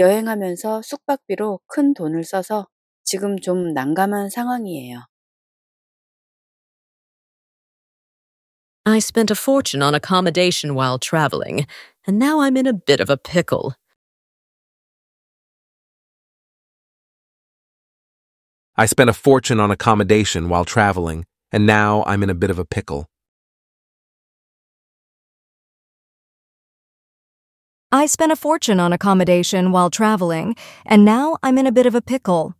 여행하면서 숙박비로 큰 돈을 써서 지금 좀 난감한 상황이에요. I spent a fortune on accommodation while traveling, and now I'm in a bit of a pickle. I spent a fortune on accommodation while traveling, and now I'm in a bit of a pickle. I spent a fortune on accommodation while traveling, and now I'm in a bit of a pickle.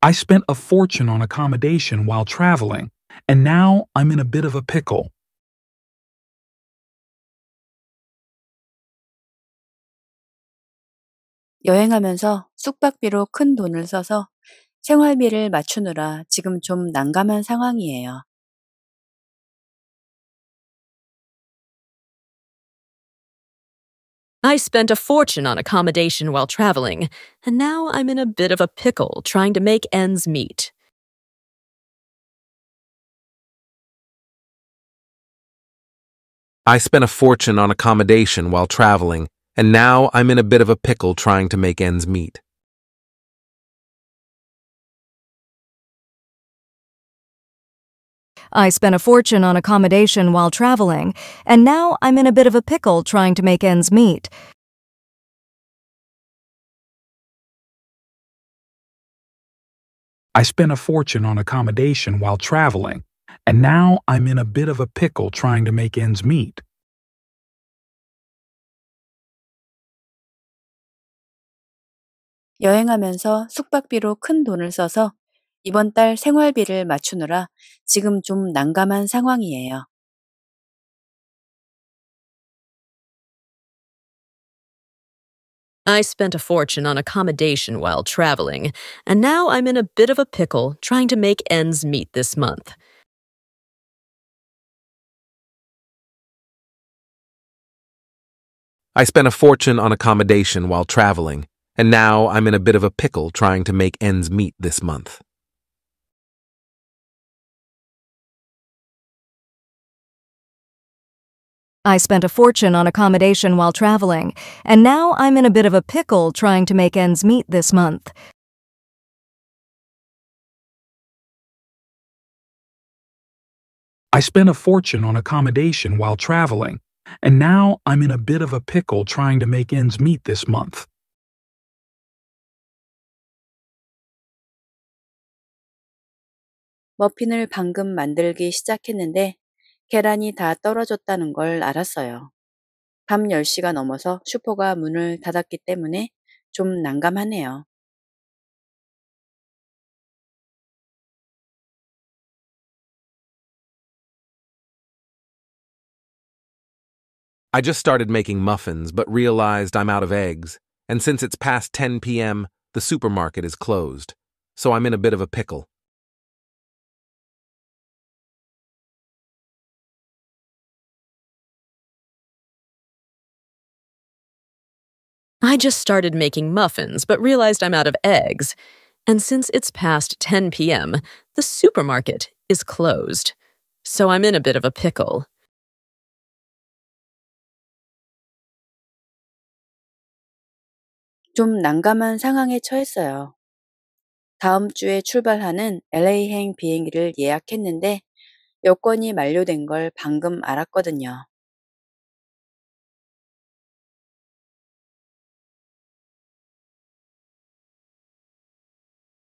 I spent a fortune on accommodation while traveling, and now I'm in a bit of a pickle. 여행하면서 숙박비로 큰 돈을 써서 생활비를 맞추느라 지금 좀 난감한 상황이에요. I spent a fortune on accommodation while traveling, and now I'm in a bit of a pickle trying to make ends meet. I spent a fortune on accommodation while traveling, and now I'm in a bit of a pickle trying to make ends meet. I spent a fortune on accommodation while traveling, and now I'm in a bit of a pickle trying to make ends meet. I spent a fortune on accommodation while traveling, and now I'm in a bit of a pickle trying to make ends meet. 여행하면서 숙박비로 큰 돈을 써서 이번 달 생활비를 맞추느라 지금 좀 난감한 상황이에요. I spent a fortune on accommodation while traveling, and now I'm in a bit of a pickle trying to make ends meet this month. I spent a fortune on accommodation while traveling, and now I'm in a bit of a pickle trying to make ends meet this month. I spent a fortune on accommodation while traveling, and now I'm in a bit of a pickle trying to make ends meet this month. I spent a fortune on accommodation while traveling, and now I'm in a bit of a pickle trying to make ends meet this month. 머핀을 방금 만들기 시작했는데 계란이 다 떨어졌다는 걸 알았어요. 밤 10시가 넘어서 슈퍼가 문을 닫았기 때문에 좀 난감하네요. I just started making muffins but realized I'm out of eggs, and since it's past 10 p.m., the supermarket is closed, so I'm in a bit of a pickle. I just started making muffins, but realized I'm out of eggs. And since it's past 10 p.m., the supermarket is closed. So I'm in a bit of a pickle. 좀 난감한 상황에 처했어요. 다음 주에 출발하는 LA행 비행기를 예약했는데 여권이 만료된 걸 방금 알았거든요.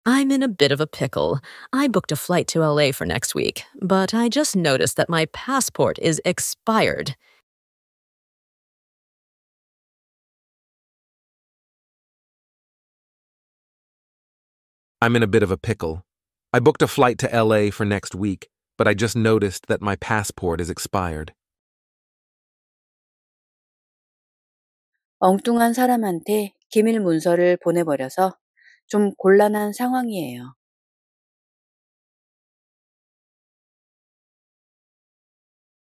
I'm in a bit of a pickle. I booked a flight to LA for next week, but I just noticed that my passport is expired. I'm in a bit of a pickle. I booked a flight to LA for next week, but I just noticed that my passport is expired. 엉뚱한 사람한테 기밀 문서를 보내버려서 좀 곤란한 상황이에요.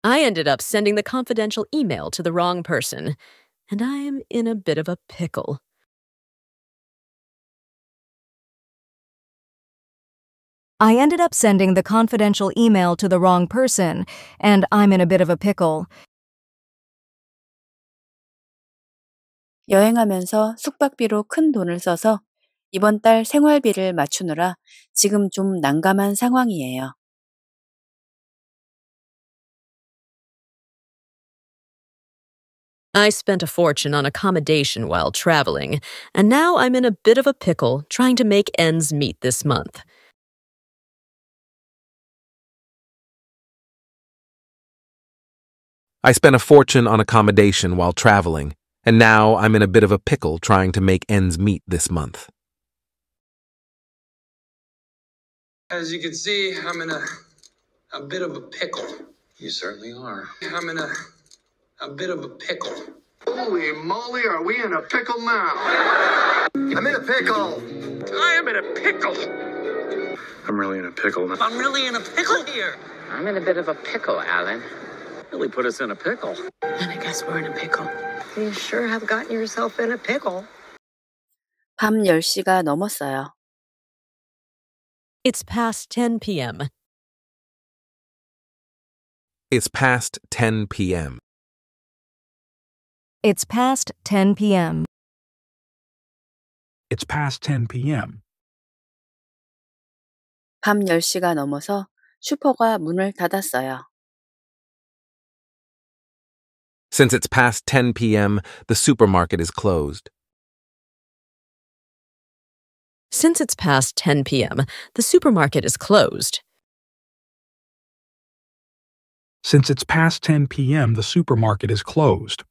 I ended up sending the confidential email to the wrong person, and I am in a bit of a pickle. I ended up sending the confidential email to the wrong person, and I'm in a bit of a pickle. 여행하면서 숙박비로 큰 돈을 써서 이번 달 생활비를 맞추느라 지금 좀 난감한 상황이에요. I spent a fortune on accommodation while traveling, and now I'm in a bit of a pickle trying to make ends meet this month. I spent a fortune on accommodation while traveling, and now I'm in a bit of a pickle trying to make ends meet this month. As you can see, I'm in a, a bit of a pickle. You certainly are. I'm in a, a bit of a pickle. Holy moly, are we in a pickle now? I'm in a pickle. I am in a pickle. I'm really in a pickle. I'm really in a pickle here. I'm in a bit of a pickle, Alan. Really put us in a pickle. Then I guess we're in a pickle. You sure have gotten yourself in a pickle. 밤 10시가 넘었어요. It's past 10 p.m. It's past 10 p.m. It's past 10 p.m. It's past 10 p.m. 밤 10시가 넘어서 슈퍼가 문을 닫았어요. Since it's past 10 p.m., the supermarket is closed. Since it's past 10 p.m., the supermarket is closed. Since it's past 10 p.m., the supermarket is closed.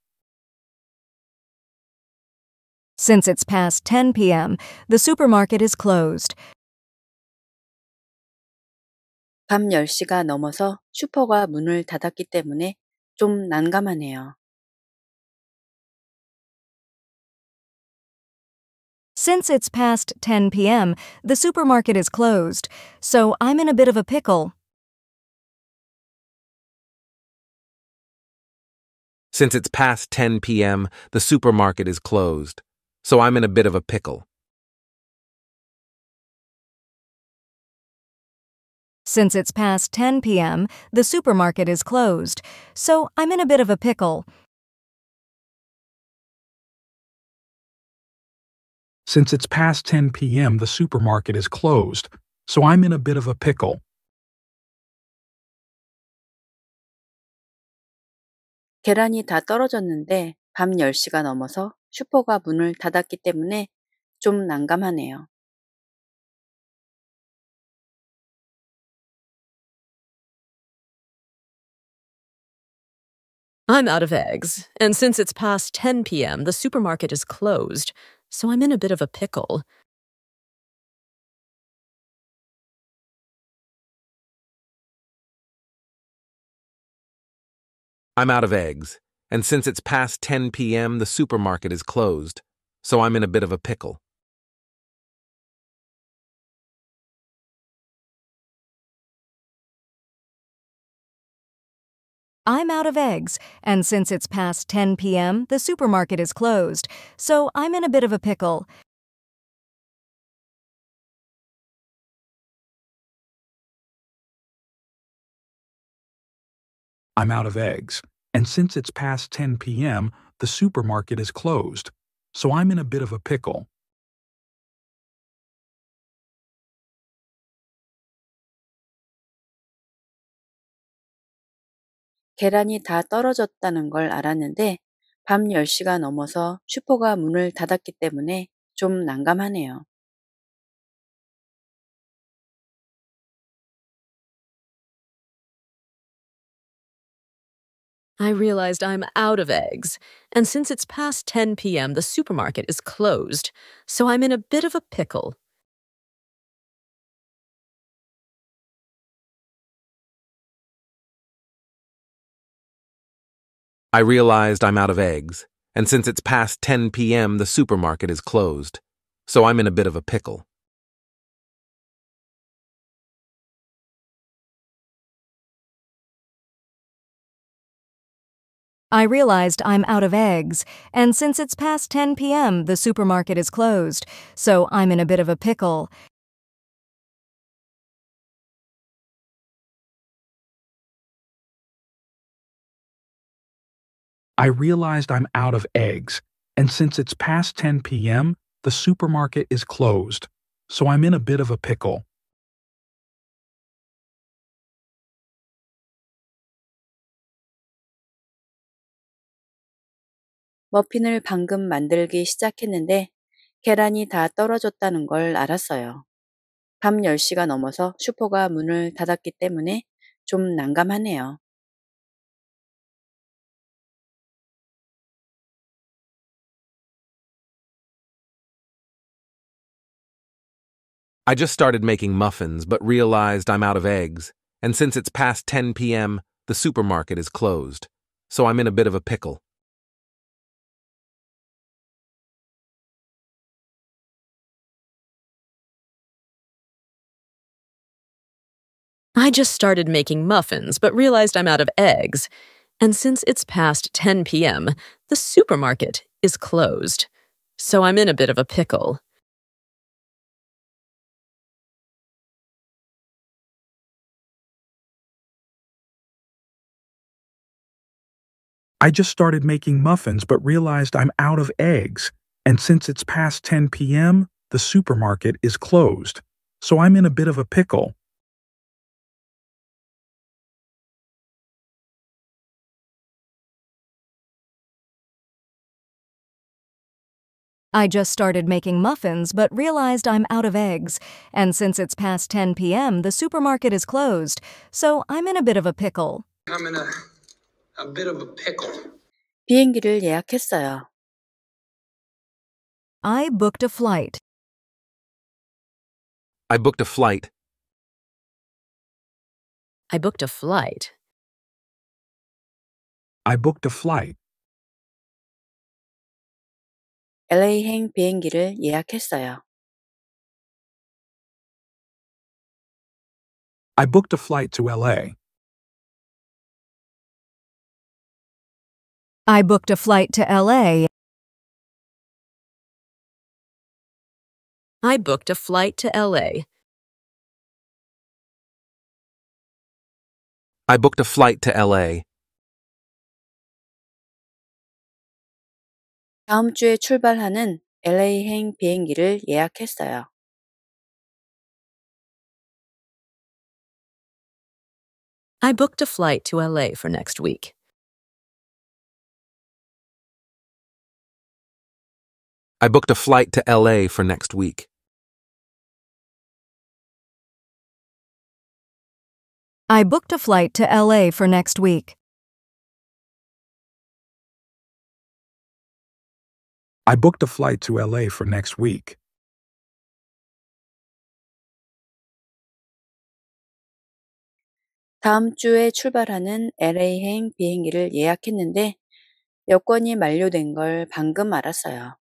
Since it's past 10 p.m., the supermarket is closed. 밤 10시가 넘어서 슈퍼가 문을 닫았기 때문에 좀 난감하네요. Since it's past 10 p.m., the supermarket is closed, so I'm in a bit of a pickle. Since it's past 10 p.m., the supermarket is closed, so I'm in a bit of a pickle. Since it's past 10 p.m., the supermarket is closed, so I'm in a bit of a pickle. Since it's past 10 p.m., the supermarket is closed, so I'm in a bit of a pickle. 난감하네요. I'm out of eggs, and since it's past 10 p.m., the supermarket is closed, so I'm in a bit of a pickle. I'm out of eggs, and since it's past 10 p.m., the supermarket is closed, so I'm in a bit of a pickle. I'm out of eggs, and since it's past 10 p.m., the supermarket is closed, so I'm in a bit of a pickle. I'm out of eggs, and since it's past 10 p.m., the supermarket is closed, so I'm in a bit of a pickle. 계란이 다 떨어졌다는 걸 알았는데 밤 10시가 넘어서 슈퍼가 문을 닫았기 때문에 좀 난감하네요. I realized I'm out of eggs, and since it's past 10 p.m., the supermarket is closed, so I'm in a bit of a pickle. I realized I'm out of eggs, and since it's past 10 p.m., the supermarket is closed, so I'm in a bit of a pickle. I realized I'm out of eggs, and since it's past 10 p.m., the supermarket is closed, so I'm in a bit of a pickle. I realized I'm out of eggs, and since it's past 10 p.m., the supermarket is closed, so I'm in a bit of a pickle. 머핀을 방금 만들기 시작했는데 계란이 다 떨어졌다는 걸 알았어요. 밤 10시가 넘어서 슈퍼가 문을 닫았기 때문에 좀 난감하네요. I just started making muffins but realized I'm out of eggs, and since it's past 10 p.m., the supermarket is closed, so I'm in a bit of a pickle. I just started making muffins but realized I'm out of eggs, and since it's past 10 p.m., the supermarket is closed, so I'm in a bit of a pickle. I just started making muffins but realized I'm out of eggs, and since it's past 10 p.m., the supermarket is closed, so I'm in a bit of a pickle. I just started making muffins but realized I'm out of eggs, and since it's past 10 p.m., the supermarket is closed, so I'm in a bit of a pickle. I'm in a a bit of a pickle. 비행기를 예약했어요. I booked a flight. I booked a flight. I booked a flight. I booked a flight. LA행 비행기를 예약했어요. I booked a flight to LA. I booked a flight to LA. I booked a flight to LA. I booked a flight to LA. 다음 주에 출발하는 LA행 비행기를 예약했어요. I booked a flight to LA for next week. I booked a flight to LA for next week. I booked a flight to LA for next week. I booked a flight to LA for next week. 다음 주에 출발하는 LA행 비행기를 예약했는데 여권이 만료된 걸 방금 알았어요.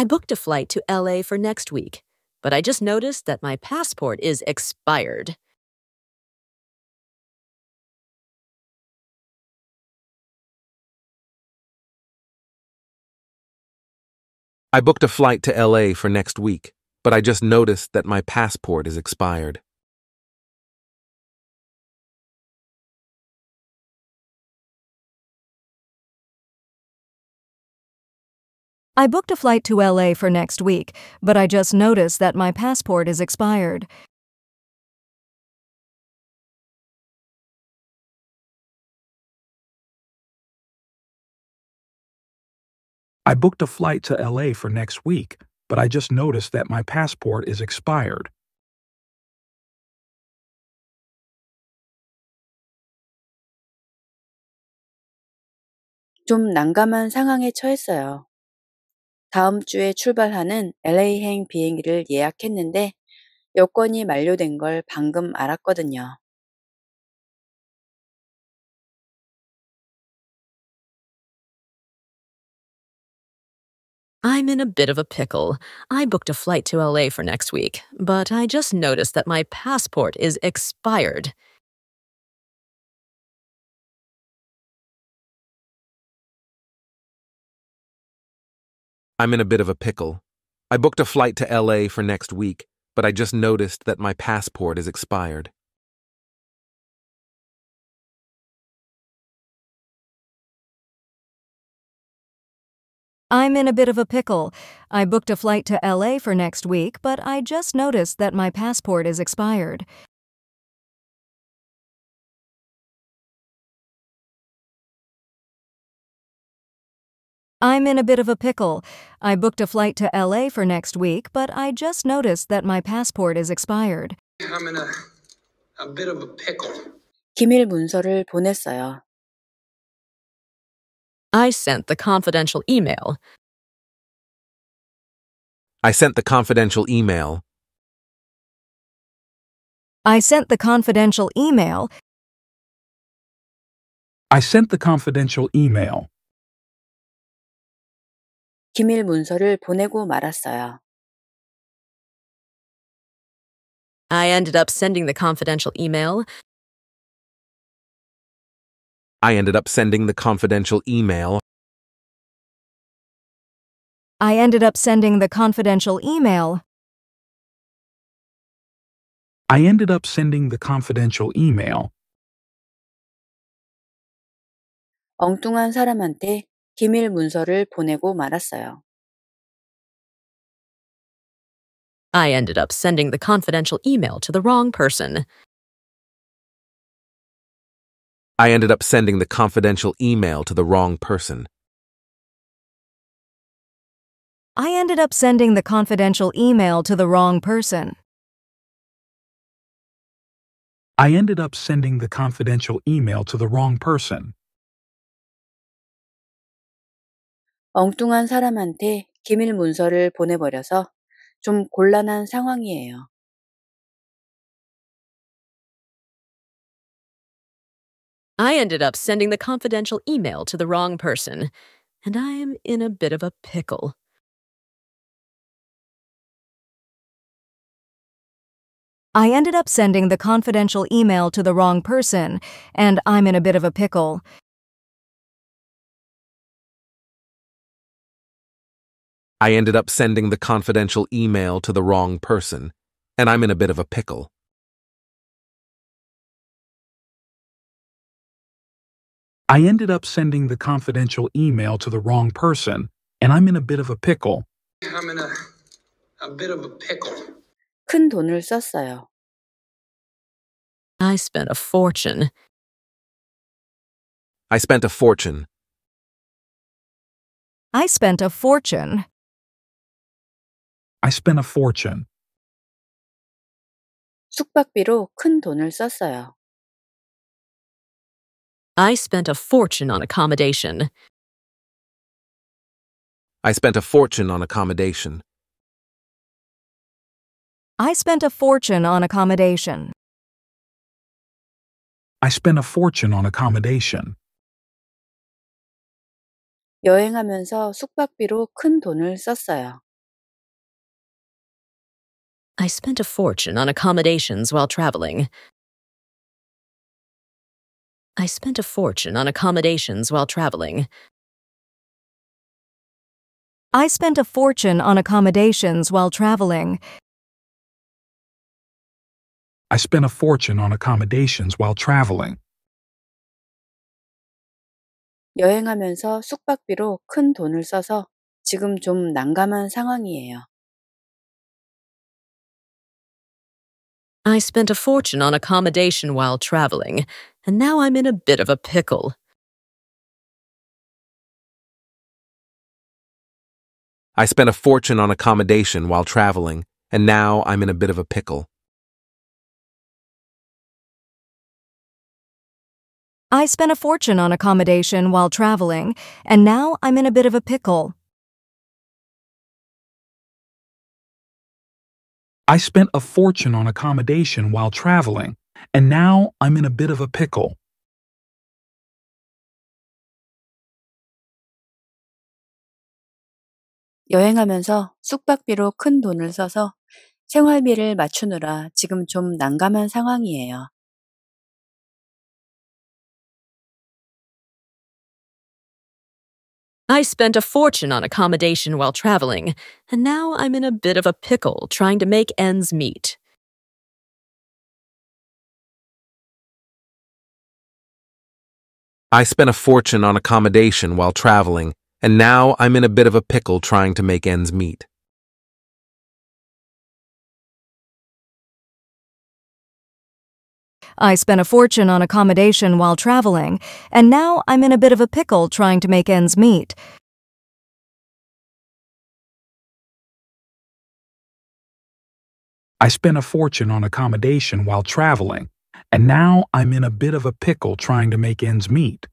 I booked a flight to LA for next week, but I just noticed that my passport is expired. I booked a flight to LA for next week, but I just noticed that my passport is expired. I booked a flight to LA for next week, but I just noticed that my passport is expired. I booked a flight to LA for next week, but I just noticed that my passport is expired. 좀 난감한 상황에 처했어요. 다음 주에 출발하는 LA행 비행기를 예약했는데 여권이 만료된 걸 방금 알았거든요. I'm in a bit of a pickle. I booked a flight to LA for next week, but I just noticed that my passport is expired. I'm in a bit of a pickle. I booked a flight to LA for next week, but I just noticed that my passport is expired. I'm in a bit of a pickle. I booked a flight to LA for next week, but I just noticed that my passport is expired. I'm in a bit of a pickle. I booked a flight to LA for next week, but I just noticed that my passport is expired. I'm in a, a bit of a pickle. 기밀 문서를 보냈어요. I sent the confidential email. I sent the confidential email. I sent the confidential email. I sent the confidential email. 기밀 문서를 보내고 말았어요. I ended up sending the confidential email. I ended up sending the confidential email. I ended up sending the confidential email. I ended up sending the confidential email. 엉뚱한 사람한테 기밀 문서를 보내고 말았어요. I ended up sending the confidential email to the wrong person. I ended up sending the confidential email to the wrong person. I ended up sending the confidential email to the wrong person. I ended up sending the confidential email to the wrong person. 엉뚱한 사람한테 기밀 문서를 보내버려서 좀 곤란한 상황이에요. I ended up sending the confidential email to the wrong person, and I am in a bit of a pickle. I ended up sending the confidential email to the wrong person, and I'm in a bit of a pickle. I ended up sending the confidential email to the wrong person, and I'm in a bit of a pickle. I ended up sending the confidential email to the wrong person, and I'm in a bit of a pickle. I'm in a, a bit of a pickle. 큰 돈을 썼어요. I spent a fortune. I spent a fortune. I spent a fortune. I spent a fortune. 숙박비로 큰 돈을 썼어요. I spent a fortune on accommodation. I spent a fortune on accommodation. I spent a fortune on accommodation. I spent a fortune on accommodation. 여행하면서 숙박비로 큰 돈을 썼어요. I spent a fortune on accommodations while traveling. I spent a fortune on accommodations while traveling. I spent a fortune on accommodations while traveling. I spent a fortune on accommodations while traveling. 여행하면서 숙박비로 큰 돈을 써서 지금 좀 난감한 상황이에요. I spent a fortune on accommodation while traveling, and now I'm in a bit of a pickle. I spent a fortune on accommodation while traveling, and now I'm in a bit of a pickle. I spent a fortune on accommodation while traveling, and now I'm in a bit of a pickle. I spent a fortune on accommodation while traveling, and now I'm in a bit of a pickle. 여행하면서 숙박비로 큰 돈을 써서 생활비를 맞추느라 지금 좀 난감한 상황이에요. I spent a fortune on accommodation while traveling, and now I'm in a bit of a pickle trying to make ends meet. I spent a fortune on accommodation while traveling, and now I'm in a bit of a pickle trying to make ends meet. I spent a fortune on accommodation while traveling, and now I'm in a bit of a pickle trying to make ends meet. I spent a fortune on accommodation while traveling, and now I'm in a bit of a pickle trying to make ends meet.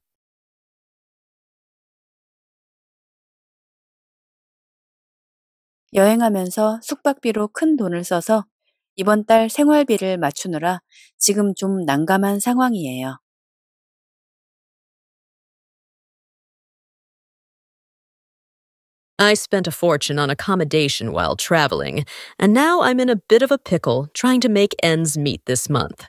여행하면서 숙박비로 큰 돈을 써서 이번 달 생활비를 맞추느라 지금 좀 난감한 상황이에요. I spent a fortune on accommodation while traveling, and now I'm in a bit of a pickle trying to make ends meet this month.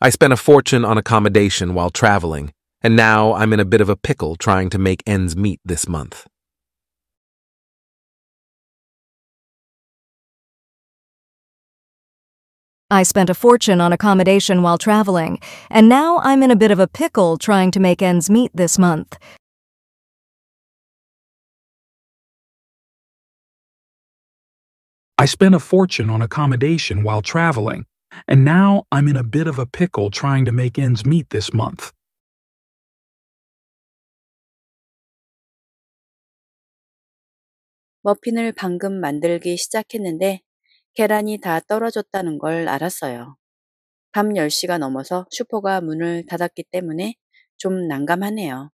I spent a fortune on accommodation while traveling, and now I'm in a bit of a pickle trying to make ends meet this month. I spent a fortune on accommodation while traveling, and now I'm in a bit of a pickle trying to make ends meet this month. I spent a fortune on accommodation while traveling, and now I'm in a bit of a pickle trying to make ends meet this month. 머핀을 방금 만들기 시작했는데 계란이 다 떨어졌다는 걸 알았어요. 밤 10시가 넘어서 슈퍼가 문을 닫았기 때문에 좀 난감하네요.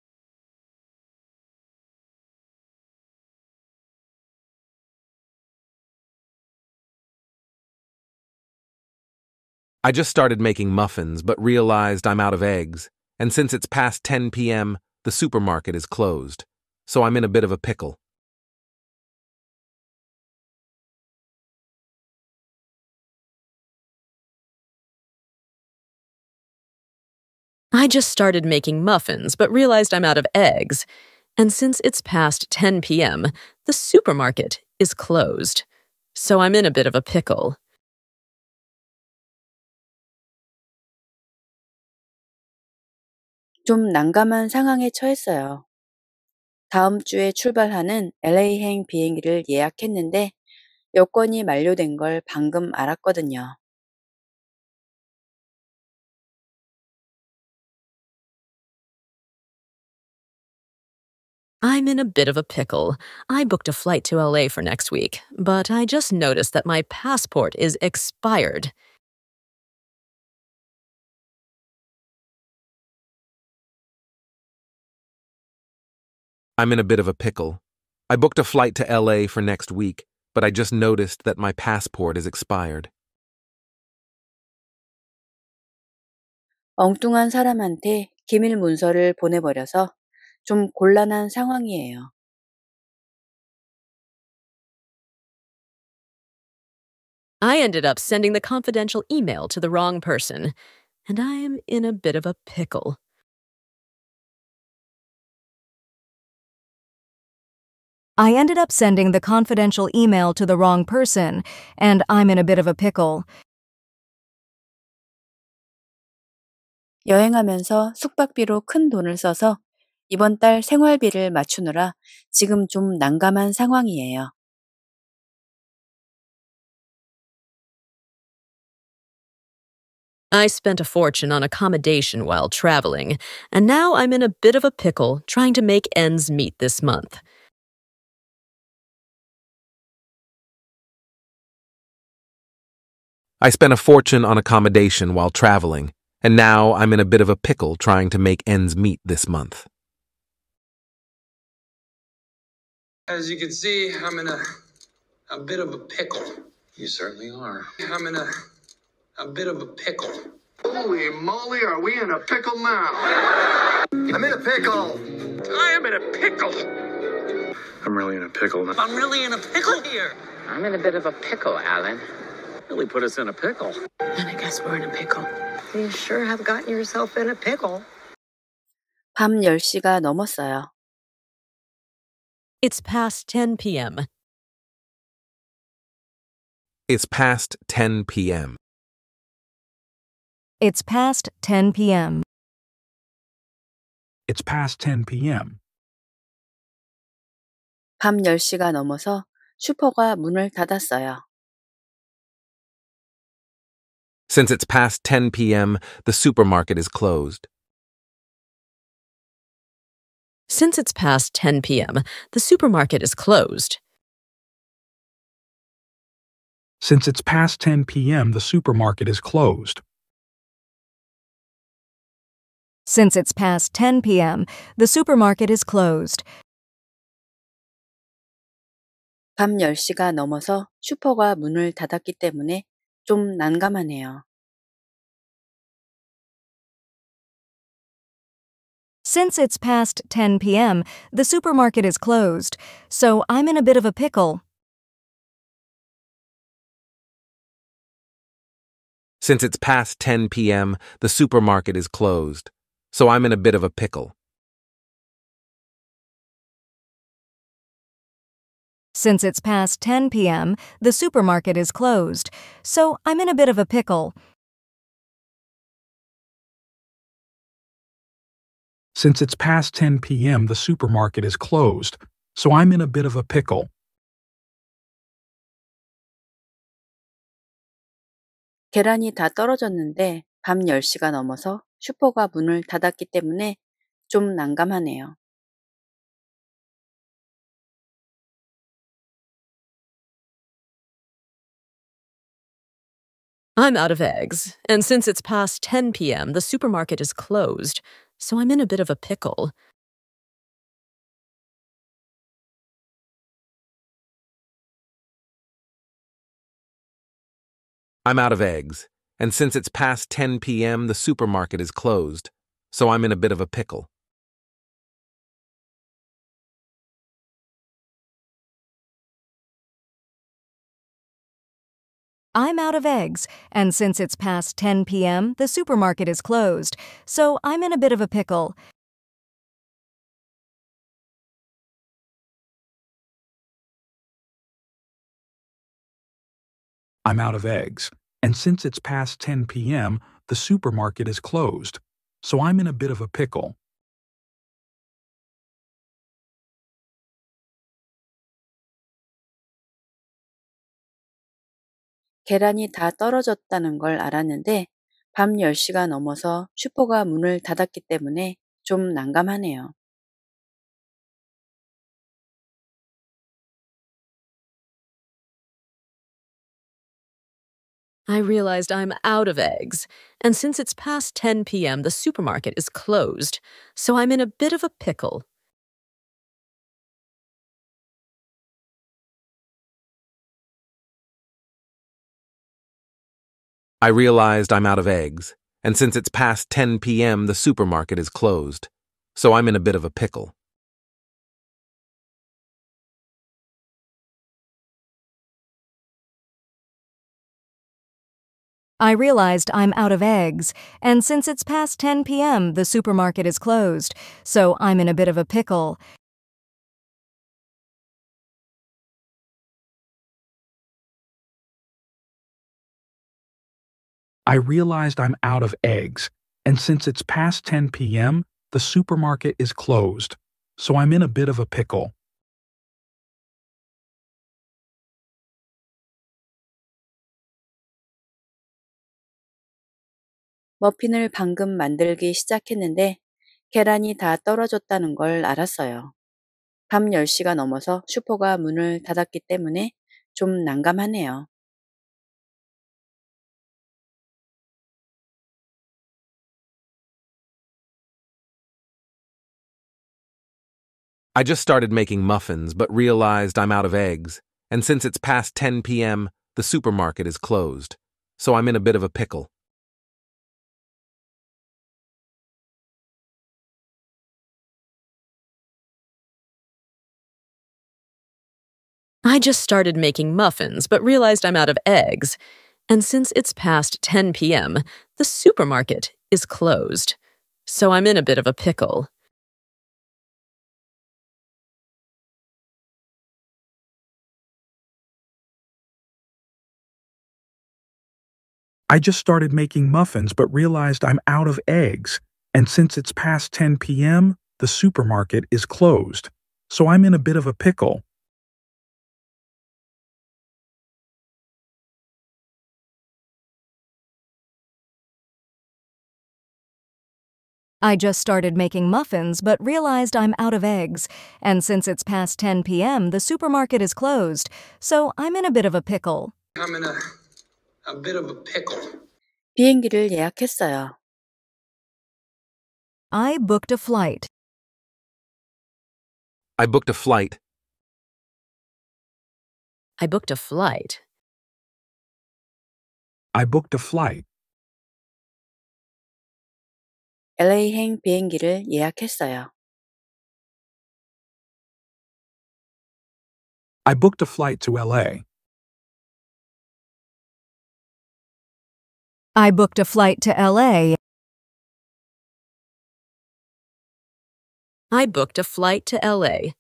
I just started making muffins, but realized I'm out of eggs, and since it's past 10 p.m., the supermarket is closed, so I'm in a bit of a pickle. I just started making muffins, but realized I'm out of eggs. And since it's past 10 p.m., the supermarket is closed. So I'm in a bit of a pickle. 좀 난감한 상황에 처했어요. 다음 주에 출발하는 LA행 비행기를 예약했는데 여권이 만료된 걸 방금 알았거든요. I'm in a bit of a pickle. I booked a flight to LA for next week, but I just noticed that my passport is expired. I'm in a bit of a pickle. I booked a flight to LA for next week, but I just noticed that my passport is expired. 엉뚱한 사람한테 기밀 문서를 보내버려서 좀 곤란한 I ended up sending the confidential email to the wrong person, and I am in a bit of a pickle. I ended up sending the confidential email to the wrong person, and I'm in a bit of a pickle. 여행하면서 숙박비로 큰 돈을 써서 이번 달 생활비를 맞추느라 지금 좀 난감한 상황이에요. I spent a fortune on accommodation while traveling, and now I'm in a bit of a pickle trying to make ends meet this month. I spent a fortune on accommodation while traveling, and now I'm in a bit of a pickle trying to make ends meet this month. As you can see, I'm in a, a bit of a pickle. You certainly are. I'm in a, a bit of a pickle. Holy moly, are we in a pickle now? I'm in a pickle. I am in a pickle. I'm really in a pickle now. I'm really in a pickle here. I'm in a bit of a pickle, Alan. Really put us in a pickle. Then I guess we're in a pickle. You sure have gotten yourself in a pickle. 밤 10시가 넘었어요. It's past 10 p.m. It's past 10 p.m. It's past 10 p.m. It's past 10 p.m. 밤 10시가 넘어서 슈퍼가 문을 닫았어요. Since it's past 10 p.m., the supermarket is closed. Since it's past 10 p.m., the supermarket is closed. Since it's past 10 p.m., the supermarket is closed. Since it's past 10 p.m., the supermarket is closed. 밤 10시가 넘어서 슈퍼가 문을 닫았기 때문에 좀 난감하네요. Since it's past 10 p.m., the supermarket is closed, so I'm in a bit of a pickle. Since it's past 10 p.m., the supermarket is closed, so I'm in a bit of a pickle. Since it's past 10 p.m., the supermarket is closed, so I'm in a bit of a pickle. Since it's past 10 p.m., the supermarket is closed, so I'm in a bit of a pickle. 난감하네요. I'm out of eggs, and since it's past 10 p.m., the supermarket is closed, so I'm in a bit of a pickle. I'm out of eggs, and since it's past 10 p.m., the supermarket is closed, so I'm in a bit of a pickle. I'm out of eggs, and since it's past 10 p.m., the supermarket is closed, so I'm in a bit of a pickle. I'm out of eggs, and since it's past 10 p.m., the supermarket is closed, so I'm in a bit of a pickle. 계란이 다 떨어졌다는 걸 알았는데 밤 10시가 넘어서 슈퍼가 문을 닫았기 때문에 좀 난감하네요. I realized I'm out of eggs, and since it's past 10 p.m., the supermarket is closed, so I'm in a bit of a pickle. I realized I'm out of eggs, and since it's past 10 p.m., the supermarket is closed, so I'm in a bit of a pickle. I realized I'm out of eggs, and since it's past 10 p.m., the supermarket is closed, so I'm in a bit of a pickle. I realized I'm out of eggs, and since it's past 10 p.m., the supermarket is closed, so I'm in a bit of a pickle. 머핀을 방금 만들기 시작했는데 계란이 다 떨어졌다는 걸 알았어요. 밤 10시가 넘어서 슈퍼가 문을 닫았기 때문에 좀 난감하네요. I just started making muffins, but realized I'm out of eggs, and since it's past 10 p.m., the supermarket is closed, so I'm in a bit of a pickle. I just started making muffins, but realized I'm out of eggs. And since it's past 10 p.m., the supermarket is closed. So I'm in a bit of a pickle. I just started making muffins but realized I'm out of eggs, and since it's past 10 p.m., the supermarket is closed, so I'm in a bit of a pickle. I just started making muffins but realized I'm out of eggs, and since it's past 10 p.m., the supermarket is closed, so I'm in a bit of a pickle. I'm in a a bit of a pickle. 비행기를 예약했어요. I booked a flight. I booked a flight. I booked a flight. I booked a flight. LA행 비행기를 예약했어요. I booked a flight to LA. I booked a flight to LA. I booked a flight to LA.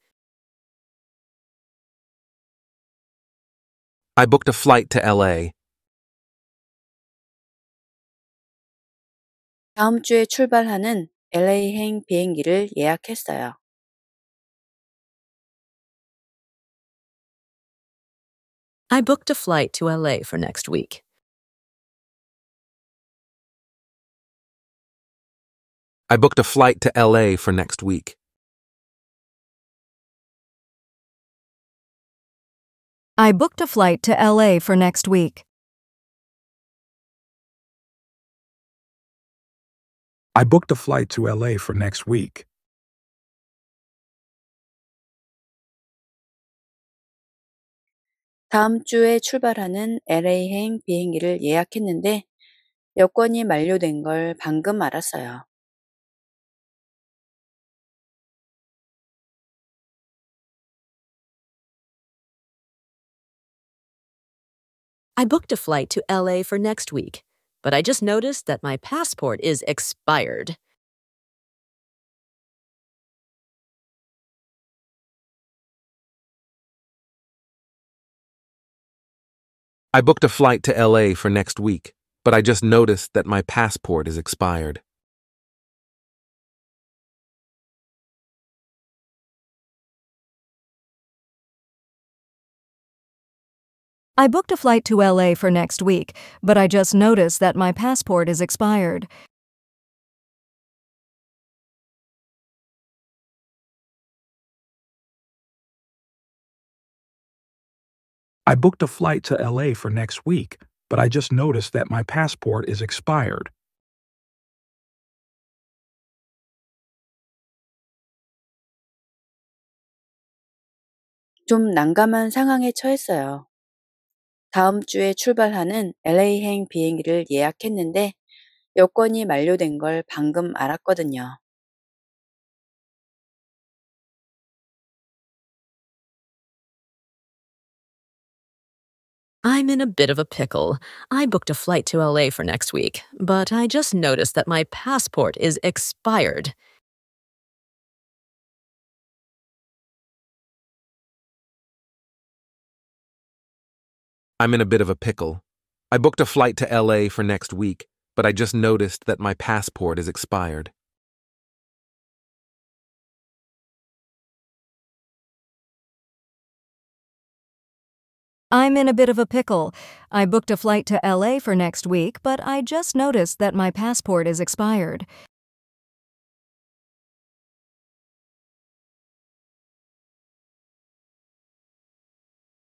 I booked a flight to LA. 다음 주에 출발하는 LA행 비행기를 예약했어요. I booked a flight to LA for next week. I booked a flight to LA for next week. I booked a flight to LA for next week. I booked a flight to LA for next week. 다음 주에 출발하는 LA행 비행기를 예약했는데 여권이 만료된 걸 방금 알았어요. I booked a flight to LA for next week, but I just noticed that my passport is expired. I booked a flight to LA for next week, but I just noticed that my passport is expired. I booked a flight to LA for next week, but I just noticed that my passport is expired. I booked a flight to LA for next week, but I just noticed that my passport is expired. 좀 난감한 상황에 처했어요. 다음 주에 출발하는 LA행 비행기를 예약했는데 여권이 만료된 걸 방금 알았거든요. I'm in a bit of a pickle. I booked a flight to LA for next week, but I just noticed that my passport is expired. I'm in a bit of a pickle. I booked a flight to LA for next week, but I just noticed that my passport is expired. I'm in a bit of a pickle. I booked a flight to LA for next week, but I just noticed that my passport is expired.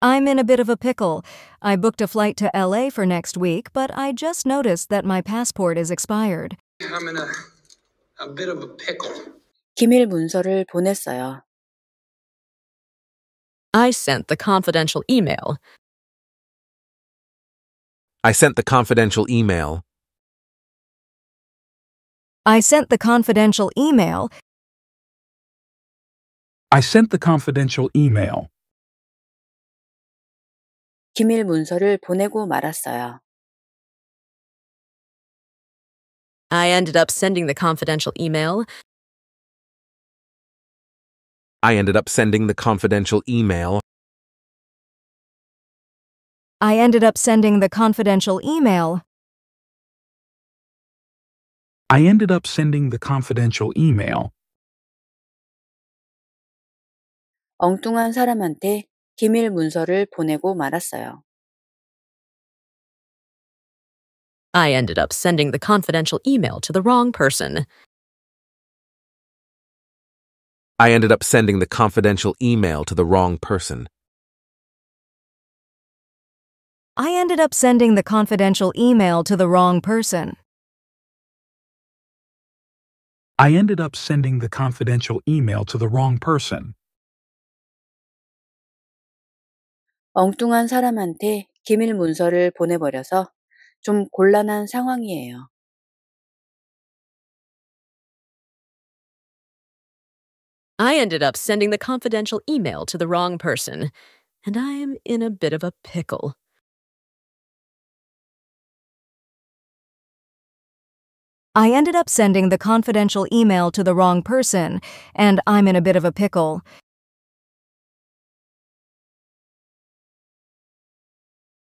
I'm in a bit of a pickle. I booked a flight to LA for next week, but I just noticed that my passport is expired. I'm in a, a bit of a pickle. 기밀 문서를 보냈어요. I sent the confidential email. I sent the confidential email. I sent the confidential email. I sent the confidential email. 기밀 문서를 보내고 말았어요. I ended up sending the confidential email. I ended up sending the confidential email. I ended up sending the confidential email. I ended up sending the confidential email. 엉뚱한 사람한테 기밀 문서를 보내고 말았어요. I ended up sending the confidential email to the wrong person. I ended up sending the confidential email to the wrong person. I ended up sending the confidential email to the wrong person. I ended up sending the confidential email to the wrong person. 엉뚱한 사람한테 기밀 문서를 보내버려서 좀 곤란한 상황이에요. I ended up sending the confidential email to the wrong person, and I am in a bit of a pickle. I ended up sending the confidential email to the wrong person, and I'm in a bit of a pickle.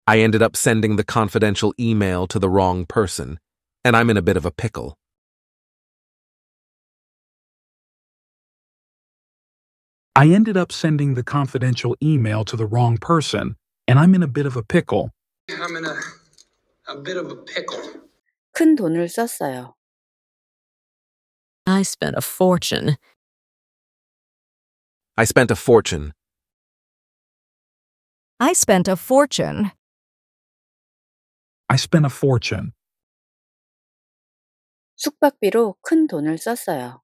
I ended up sending the confidential email to the wrong person, and I'm in a bit of a pickle. I ended up sending the confidential email to the wrong person, and I'm in a bit of a pickle. I'm in a, a bit of a pickle. 큰 돈을 썼어요. I spent a fortune. I spent a fortune. I spent a fortune. I spent a fortune. 숙박비로 큰 돈을 썼어요.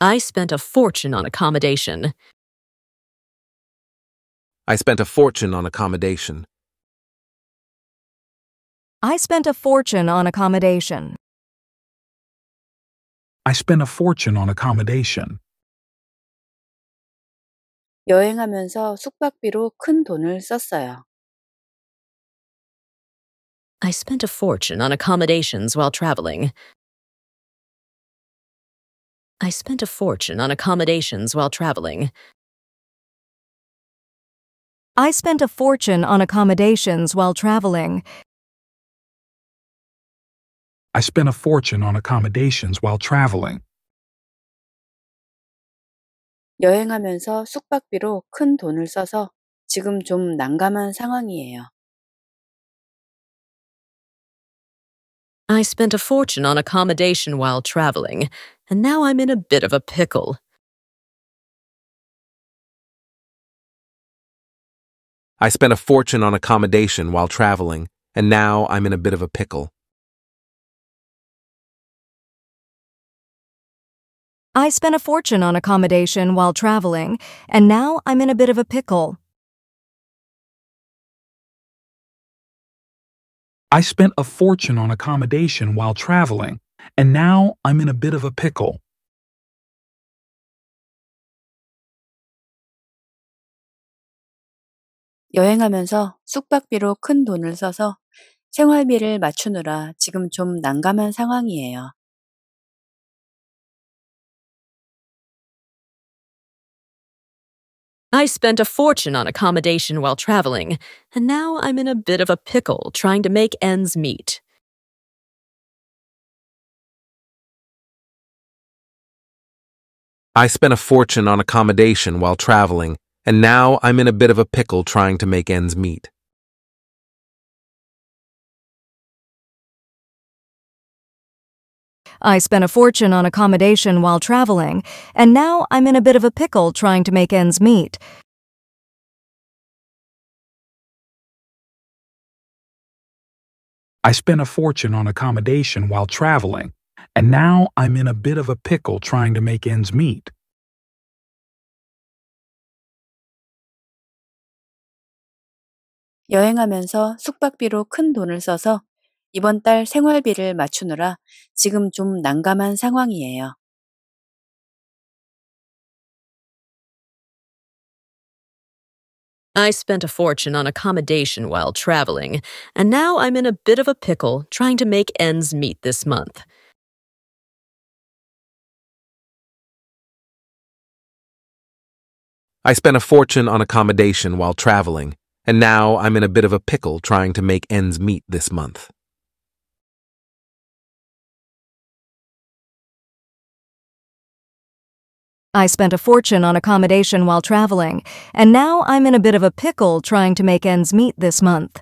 I spent a fortune on accommodation. I spent a fortune on accommodation. I spent a fortune on accommodation. I spent a fortune on accommodation. 여행하면서 숙박비로 큰 돈을 썼어요. I spent a fortune on accommodations while traveling. I spent a fortune on accommodations while traveling. I spent a fortune on accommodations while traveling. I spent a fortune on accommodations while traveling. 여행하면서 숙박비로 큰 돈을 써서 지금 좀 난감한 상황이에요. I spent a fortune on accommodation while traveling, and now I'm in a bit of a pickle. I spent a fortune on accommodation while traveling, and now I'm in a bit of a pickle. I spent a fortune on accommodation while traveling, and now I'm in a bit of a pickle. I spent a fortune on accommodation while traveling, and now I'm in a bit of a pickle. 여행하면서 숙박비로 큰 돈을 써서 생활비를 맞추느라 지금 좀 난감한 상황이에요. I spent a fortune on accommodation while traveling, and now I'm in a bit of a pickle trying to make ends meet. I spent a fortune on accommodation while traveling, and now I'm in a bit of a pickle trying to make ends meet. I spent a fortune on accommodation while traveling, and now I'm in a bit of a pickle trying to make ends meet. I spent a fortune on accommodation while traveling, and now I'm in a bit of a pickle trying to make ends meet. 여행하면서 숙박비로 큰 돈을 써서 이번 달 생활비를 맞추느라 지금 좀 난감한 상황이에요. I spent a fortune on accommodation while traveling, and now I'm in a bit of a pickle trying to make ends meet this month. I spent a fortune on accommodation while traveling, and now I'm in a bit of a pickle trying to make ends meet this month. I spent a fortune on accommodation while traveling, and now I'm in a bit of a pickle trying to make ends meet this month.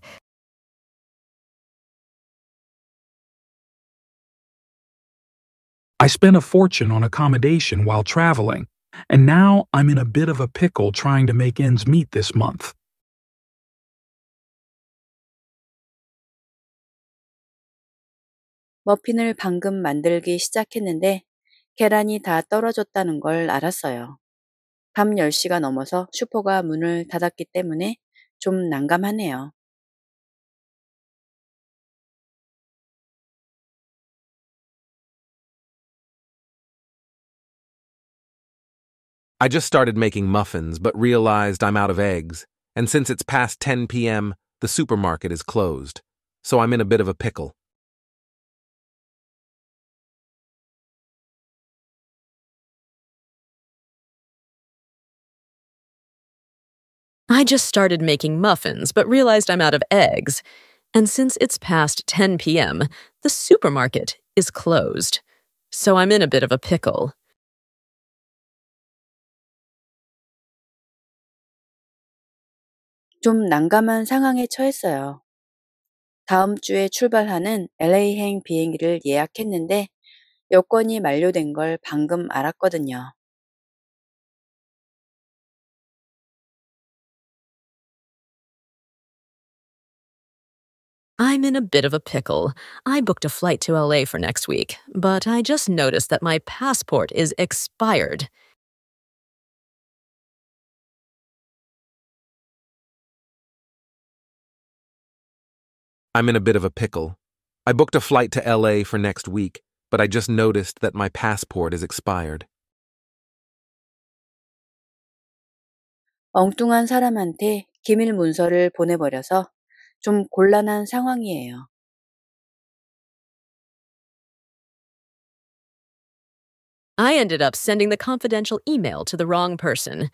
I spent a fortune on accommodation while traveling, and now I'm in a bit of a pickle trying to make ends meet this month. 머핀을 방금 만들기 시작했는데 계란이 다 떨어졌다는 걸 알았어요. 밤 10시가 넘어서 슈퍼가 문을 닫았기 때문에 좀 난감하네요. I just started making muffins but realized I'm out of eggs, and since it's past 10 p.m., the supermarket is closed, so I'm in a bit of a pickle. I just started making muffins, but realized I'm out of eggs. And since it's past 10 p.m., the supermarket is closed. So I'm in a bit of a pickle. 좀 난감한 상황에 처했어요. 다음 주에 출발하는 LA행 비행기를 예약했는데 여권이 만료된 걸 방금 알았거든요. I'm in a bit of a pickle. I booked a flight to LA for next week, but I just noticed that my passport is expired. I'm in a bit of a pickle. I booked a flight to LA for next week, but I just noticed that my passport is expired. 엉뚱한 사람한테 기밀 문서를 보내버려서 I ended up sending the confidential email to the wrong person,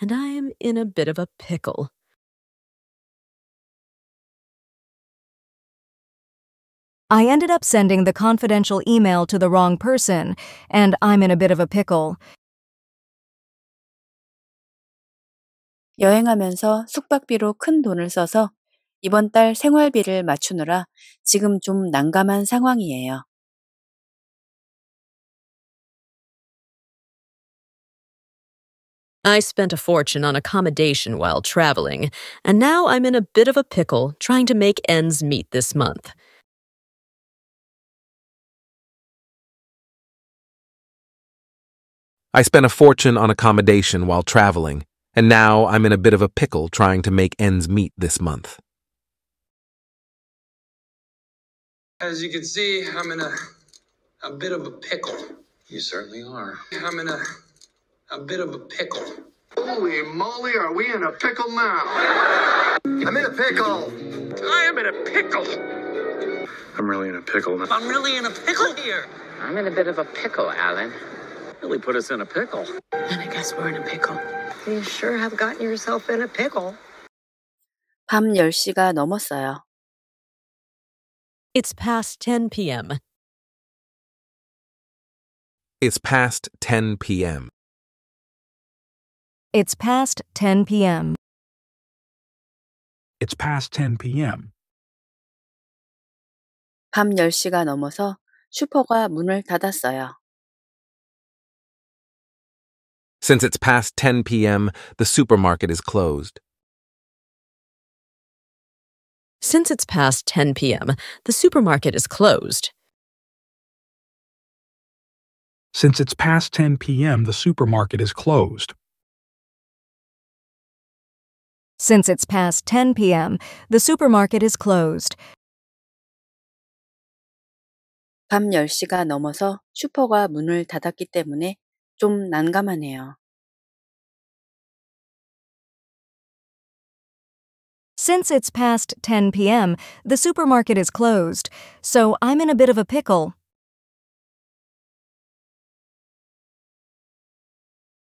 and I am in a bit of a pickle. I ended up sending the confidential email to the wrong person, and I'm in a bit of a pickle. 여행하면서 숙박비로 큰 돈을 써서 이번 달 생활비를 맞추느라 지금 좀 난감한 상황이에요. I spent a fortune on accommodation while traveling, and now I'm in a bit of a pickle trying to make ends meet this month. I spent a fortune on accommodation while traveling, and now I'm in a bit of a pickle trying to make ends meet this month. As you can see, I'm in a, a bit of a pickle. You certainly are. I'm in a, a bit of a pickle. Holy moly, are we in a pickle now? I'm in a pickle. I am in a pickle. I'm really in a pickle. I'm really in a pickle here. I'm in a bit of a pickle, Alan. Really put us in a pickle. And I guess we're in a pickle. You sure have gotten yourself in a pickle. 밤 10시가 넘었어요. It's past 10 p.m. It's past 10 p.m. It's past 10 p.m. It's past 10 p.m. 밤 10시가 넘어서 슈퍼가 문을 닫았어요. Since it's past 10 p.m., the supermarket is closed. Since it's past 10 p.m., the supermarket is closed. Since it's past 10 p.m., the supermarket is closed. Since it's past 10 p.m., the supermarket is closed. 밤 10시가 넘어서 슈퍼가 문을 닫았기 때문에 좀 난감하네요. Since it's past 10 p.m., the supermarket is closed, so I'm in a bit of a pickle.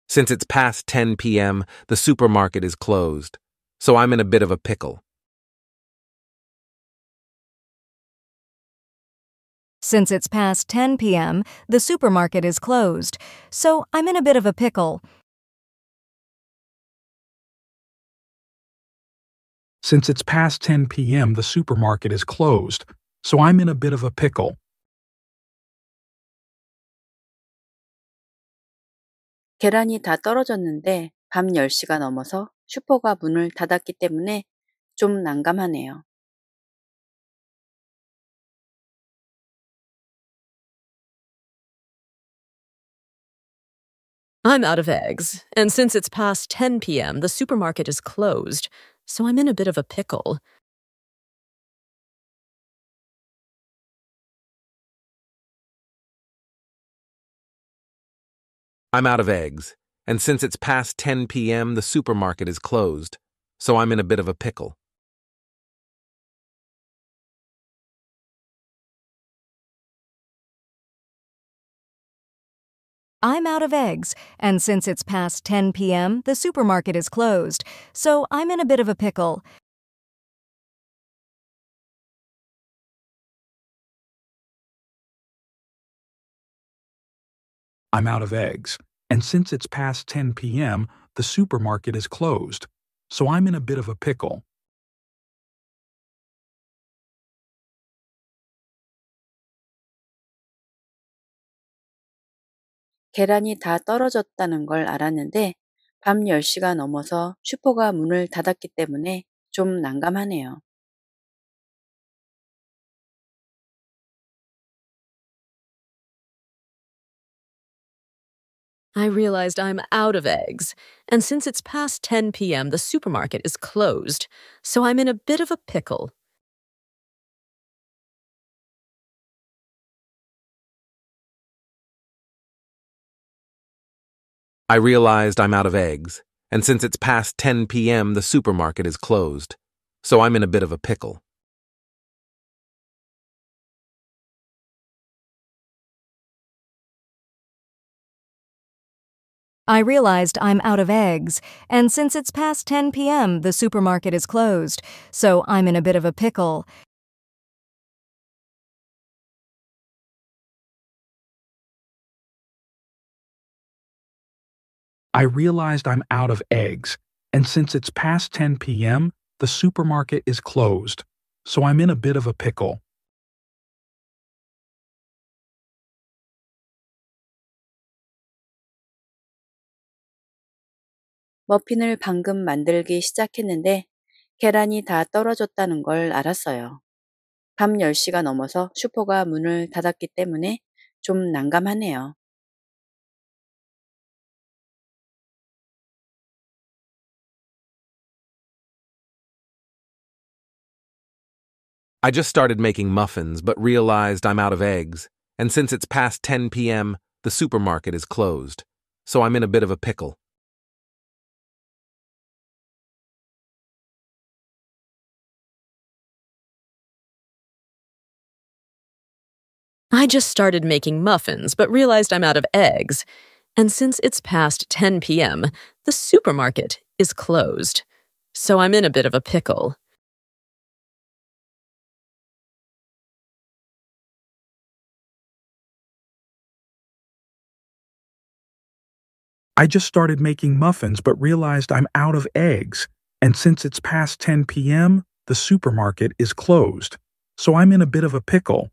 Since it's past 10 p.m., the supermarket is closed, so I'm in a bit of a pickle. Since it's past 10 p.m., the supermarket is closed, so I'm in a bit of a pickle. Since it's past 10 p.m., the supermarket is closed, so I'm in a bit of a pickle. 난감하네요. I'm out of eggs, and since it's past 10 p.m., the supermarket is closed, so I'm in a bit of a pickle. I'm out of eggs, and since it's past 10 p.m., the supermarket is closed, so I'm in a bit of a pickle. I'm out of eggs, and since it's past 10 p.m., the supermarket is closed, so I'm in a bit of a pickle. I'm out of eggs, and since it's past 10 p.m., the supermarket is closed, so I'm in a bit of a pickle. 계란이 다 떨어졌다는 걸 알았는데 밤 10시가 넘어서 슈퍼가 문을 닫았기 때문에 좀 난감하네요. I realized I'm out of eggs, and since it's past 10 p.m., the supermarket is closed, so I'm in a bit of a pickle. I realized I'm out of eggs, and since it's past 10 p.m., the supermarket is closed, so I'm in a bit of a pickle. I realized I'm out of eggs, and since it's past 10 p.m., the supermarket is closed, so I'm in a bit of a pickle. I realized I'm out of eggs, and since it's past 10 p.m., the supermarket is closed, so I'm in a bit of a pickle. 머핀을 방금 만들기 시작했는데 계란이 다 떨어졌다는 걸 알았어요. 밤 10시가 넘어서 슈퍼가 문을 닫았기 때문에 좀 난감하네요. I just started making muffins, but realized I'm out of eggs, and since it's past 10 p.m., the supermarket is closed, so I'm in a bit of a pickle. I just started making muffins, but realized I'm out of eggs, and since it's past 10 p.m., the supermarket is closed, so I'm in a bit of a pickle. I just started making muffins but realized I'm out of eggs, and since it's past 10 p.m., the supermarket is closed, so I'm in a bit of a pickle.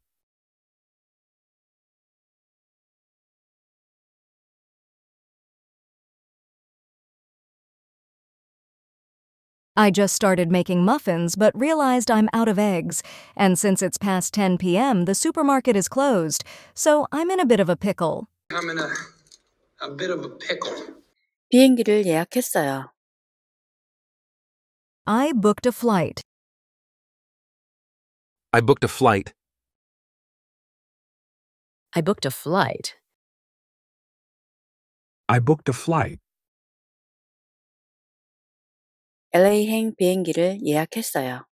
I just started making muffins but realized I'm out of eggs, and since it's past 10 p.m., the supermarket is closed, so I'm in a bit of a pickle. I'm in a a bit of a pickle. 비행기를 예약했어요. I booked a flight. I booked a flight. I booked a flight. I booked a flight. LA행 비행기를 예약했어요.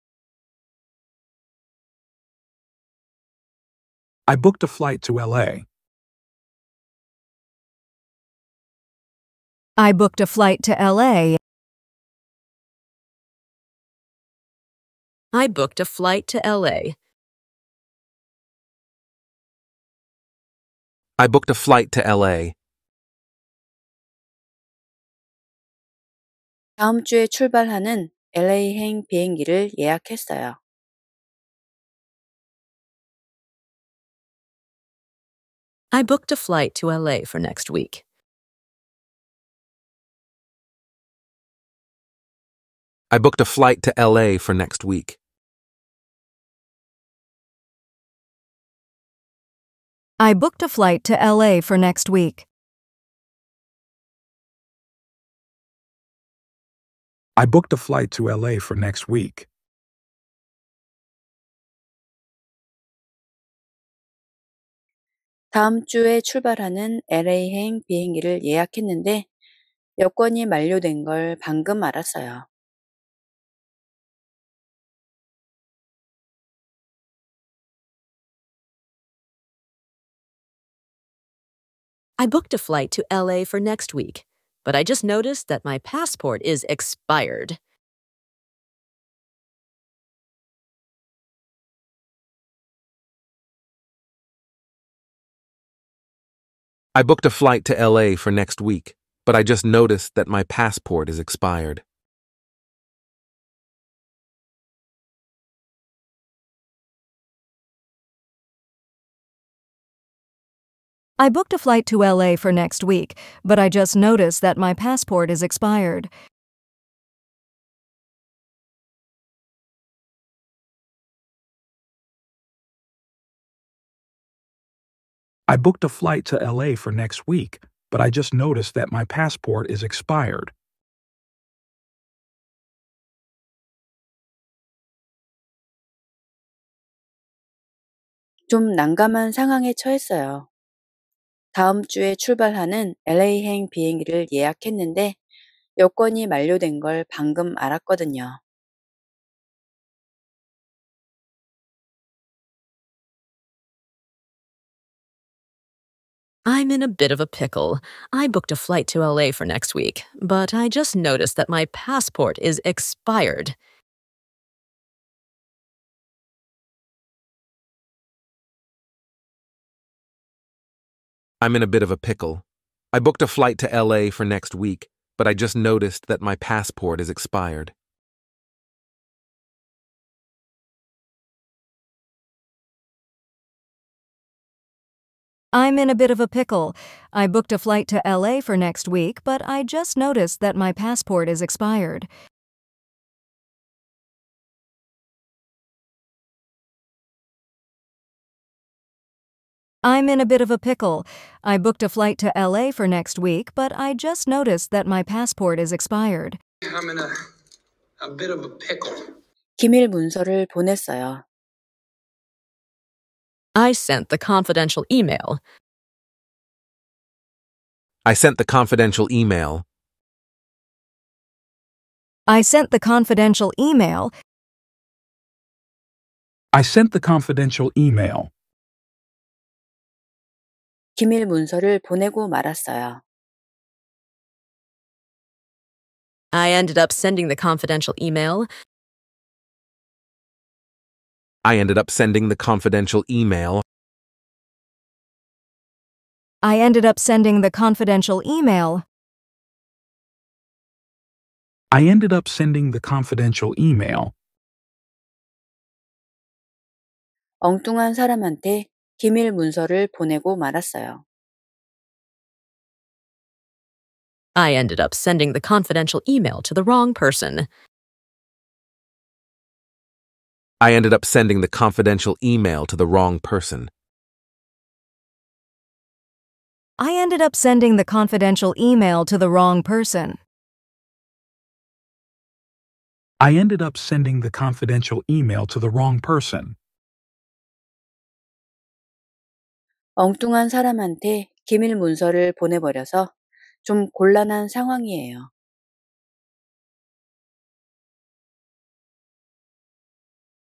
I booked a flight to LA. I booked a flight to LA. I booked a flight to LA. I booked a flight to LA. 다음 주에 출발하는 LA행 비행기를 예약했어요. I booked a flight to LA for next week. I booked a flight to LA for next week. I booked a flight to LA for next week. I booked a flight to LA for next week. 다음 주에 출발하는 LA행 비행기를 예약했는데 여권이 만료된 걸 방금 알았어요. I booked a flight to LA for next week, but I just noticed that my passport is expired. I booked a flight to LA for next week, but I just noticed that my passport is expired. I booked a flight to LA for next week, but I just noticed that my passport is expired. I booked a flight to LA for next week, but I just noticed that my passport is expired. 좀 난감한 상황에 처했어요. 다음 주에 출발하는 LA행 비행기를 예약했는데 여권이 만료된 걸 방금 알았거든요. I'm in a bit of a pickle. I booked a flight to LA for next week, but I just noticed that my passport is expired. I'm in a bit of a pickle. I booked a flight to LA for next week, but I just noticed that my passport is expired. I'm in a bit of a pickle. I booked a flight to LA for next week, but I just noticed that my passport is expired. I'm in a bit of a pickle. I booked a flight to LA for next week, but I just noticed that my passport is expired. I'm in a, a bit of a pickle. 기밀 문서를 보냈어요. I sent the confidential email. I sent the confidential email. I sent the confidential email. I sent the confidential email. 기밀 문서를 보내고 말았어요. I ended up sending the confidential email. I ended up sending the confidential email. I ended up sending the confidential email. I ended up sending the confidential email. 엉뚱한 사람한테 기밀 문서를 보내고 말았어요. I ended up sending the confidential email to the wrong person. I ended up sending the confidential email to the wrong person. I ended up sending the confidential email to the wrong person. I ended up sending the confidential email to the wrong person. 엉뚱한 사람한테 기밀 문서를 보내버려서 좀 곤란한 상황이에요.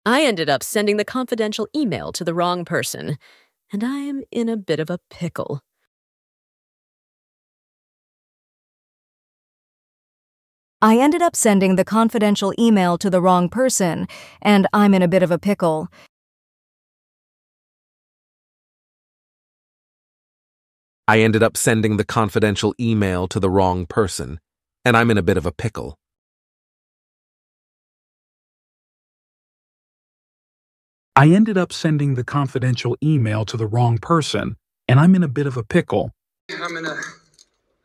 I ended up sending the confidential email to the wrong person, and I am in a bit of a pickle. I ended up sending the confidential email to the wrong person, and I'm in a bit of a pickle. I ended up sending the confidential email to the wrong person, and I'm in a bit of a pickle. I ended up sending the confidential email to the wrong person, and I'm in a bit of a pickle. I'm in a,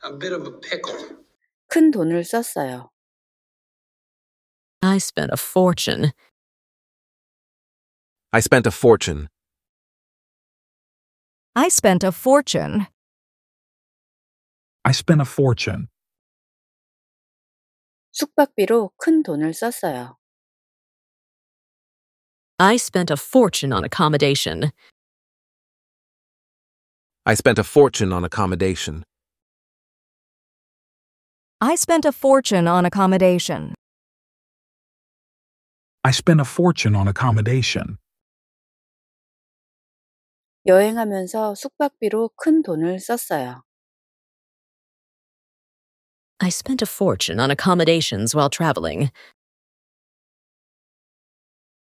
a bit of a pickle. 큰 돈을 썼어요. I spent a fortune. I spent a fortune. I spent a fortune. I spent a fortune. 숙박비로 큰 돈을 썼어요. I spent a fortune on accommodation. I spent a fortune on accommodation. I spent a fortune on accommodation. I spent a fortune on accommodation. 여행하면서 숙박비로 큰 돈을 썼어요. I spent a fortune on accommodations while traveling.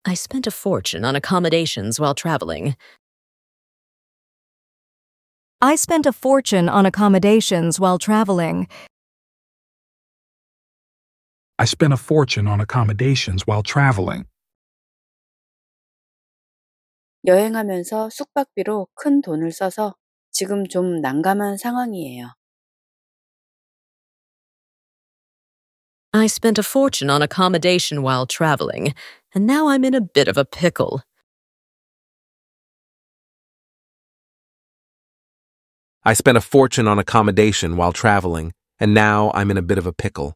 I spent a fortune on accommodations while traveling. I spent a fortune on accommodations while traveling. I spent a fortune on accommodations while traveling. 여행하면서 숙박비로 큰 돈을 써서 지금 좀 난감한 상황이에요. I spent a fortune on accommodation while traveling, and now I'm in a bit of a pickle. I spent a fortune on accommodation while traveling, and now I'm in a bit of a pickle.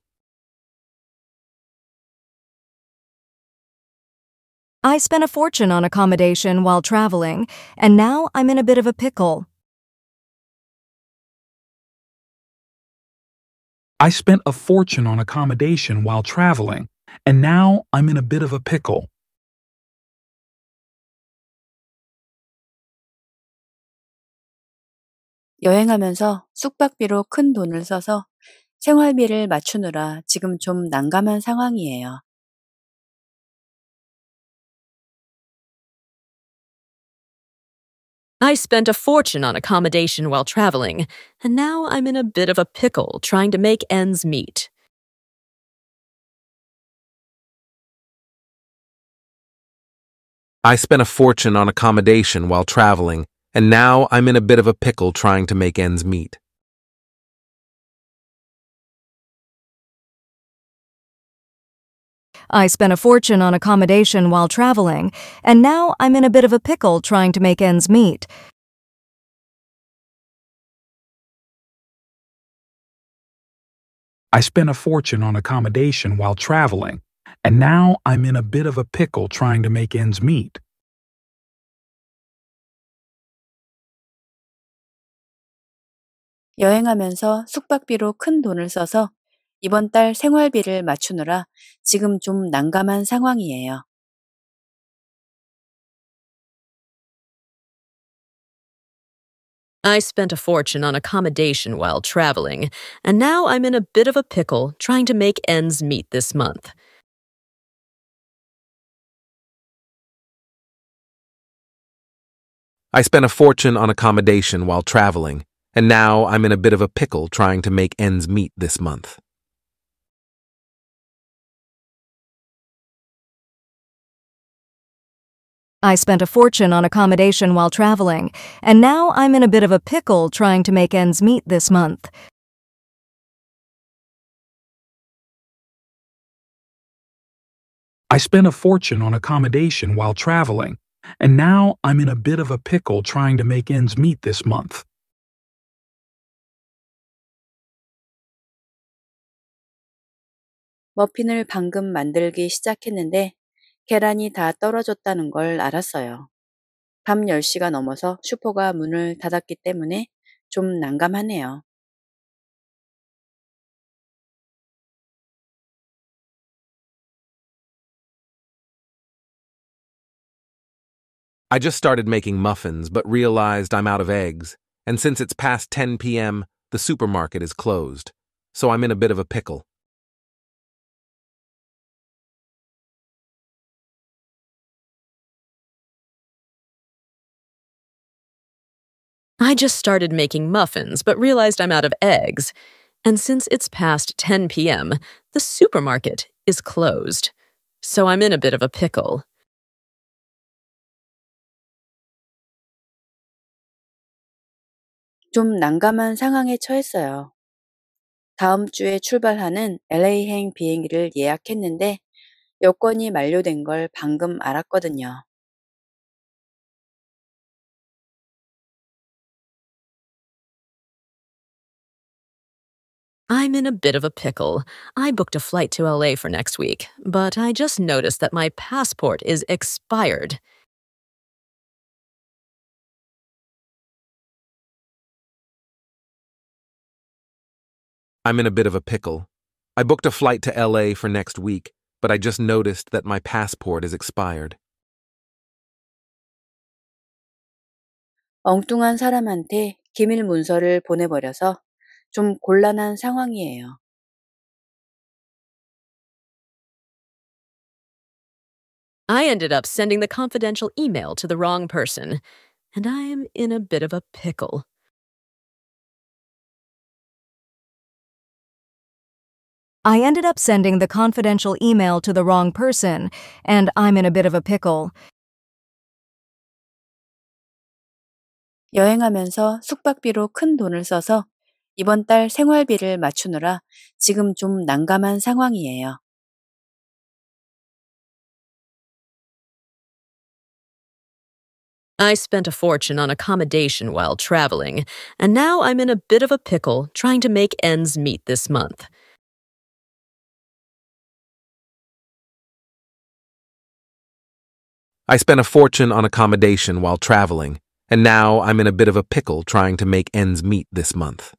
I spent a fortune on accommodation while traveling, and now I'm in a bit of a pickle. I spent a fortune on accommodation while traveling, and now I'm in a bit of a pickle. 여행하면서 숙박비로 큰 돈을 써서 생활비를 맞추느라 지금 좀 난감한 상황이에요. I spent a fortune on accommodation while traveling, and now I'm in a bit of a pickle trying to make ends meet. I spent a fortune on accommodation while traveling, and now I'm in a bit of a pickle trying to make ends meet. I spent a fortune on accommodation while traveling, and now I'm in a bit of a pickle trying to make ends meet. I spent a fortune on accommodation while traveling, and now I'm in a bit of a pickle trying to make ends meet. 여행하면서 숙박비로 큰 돈을 써서 이번 달 생활비를 맞추느라 지금 좀 난감한 상황이에요. I spent a fortune on accommodation while traveling, and now I'm in a bit of a pickle trying to make ends meet this month. I spent a fortune on accommodation while traveling, and now I'm in a bit of a pickle trying to make ends meet this month. I spent a fortune on accommodation while traveling, and now I'm in a bit of a pickle trying to make ends meet this month. I spent a fortune on accommodation while traveling, and now I'm in a bit of a pickle trying to make ends meet this month. 머핀을 방금 만들기 시작했는데 계란이 다 떨어졌다는 걸 알았어요. 밤 10시가 넘어서 슈퍼가 문을 닫았기 때문에 좀 난감하네요. I just started making muffins but realized I'm out of eggs, and since it's past 10 p.m., the supermarket is closed, so I'm in a bit of a pickle. I just started making muffins, but realized I'm out of eggs. And since it's past 10 p.m., the supermarket is closed. So I'm in a bit of a pickle. 좀 난감한 상황에 처했어요. 다음 주에 출발하는 LA행 비행기를 예약했는데 여권이 만료된 걸 방금 알았거든요. I'm in a bit of a pickle. I booked a flight to LA for next week, but I just noticed that my passport is expired. I'm in a bit of a pickle. I booked a flight to LA for next week, but I just noticed that my passport is expired. 엉뚱한 사람한테 기밀 문서를 보내버려서 좀 곤란한 상황이에요. I ended up sending the confidential email to the wrong person, and I am in a bit of a pickle. I ended up sending the confidential email to the wrong person, and I'm in a bit of a pickle. 여행하면서 숙박비로 큰 돈을 써서 이번 달 생활비를 맞추느라 지금 좀 난감한 상황이에요. I spent a fortune on accommodation while traveling, and now I'm in a bit of a pickle trying to make ends meet this month. I spent a fortune on accommodation while traveling, and now I'm in a bit of a pickle trying to make ends meet this month.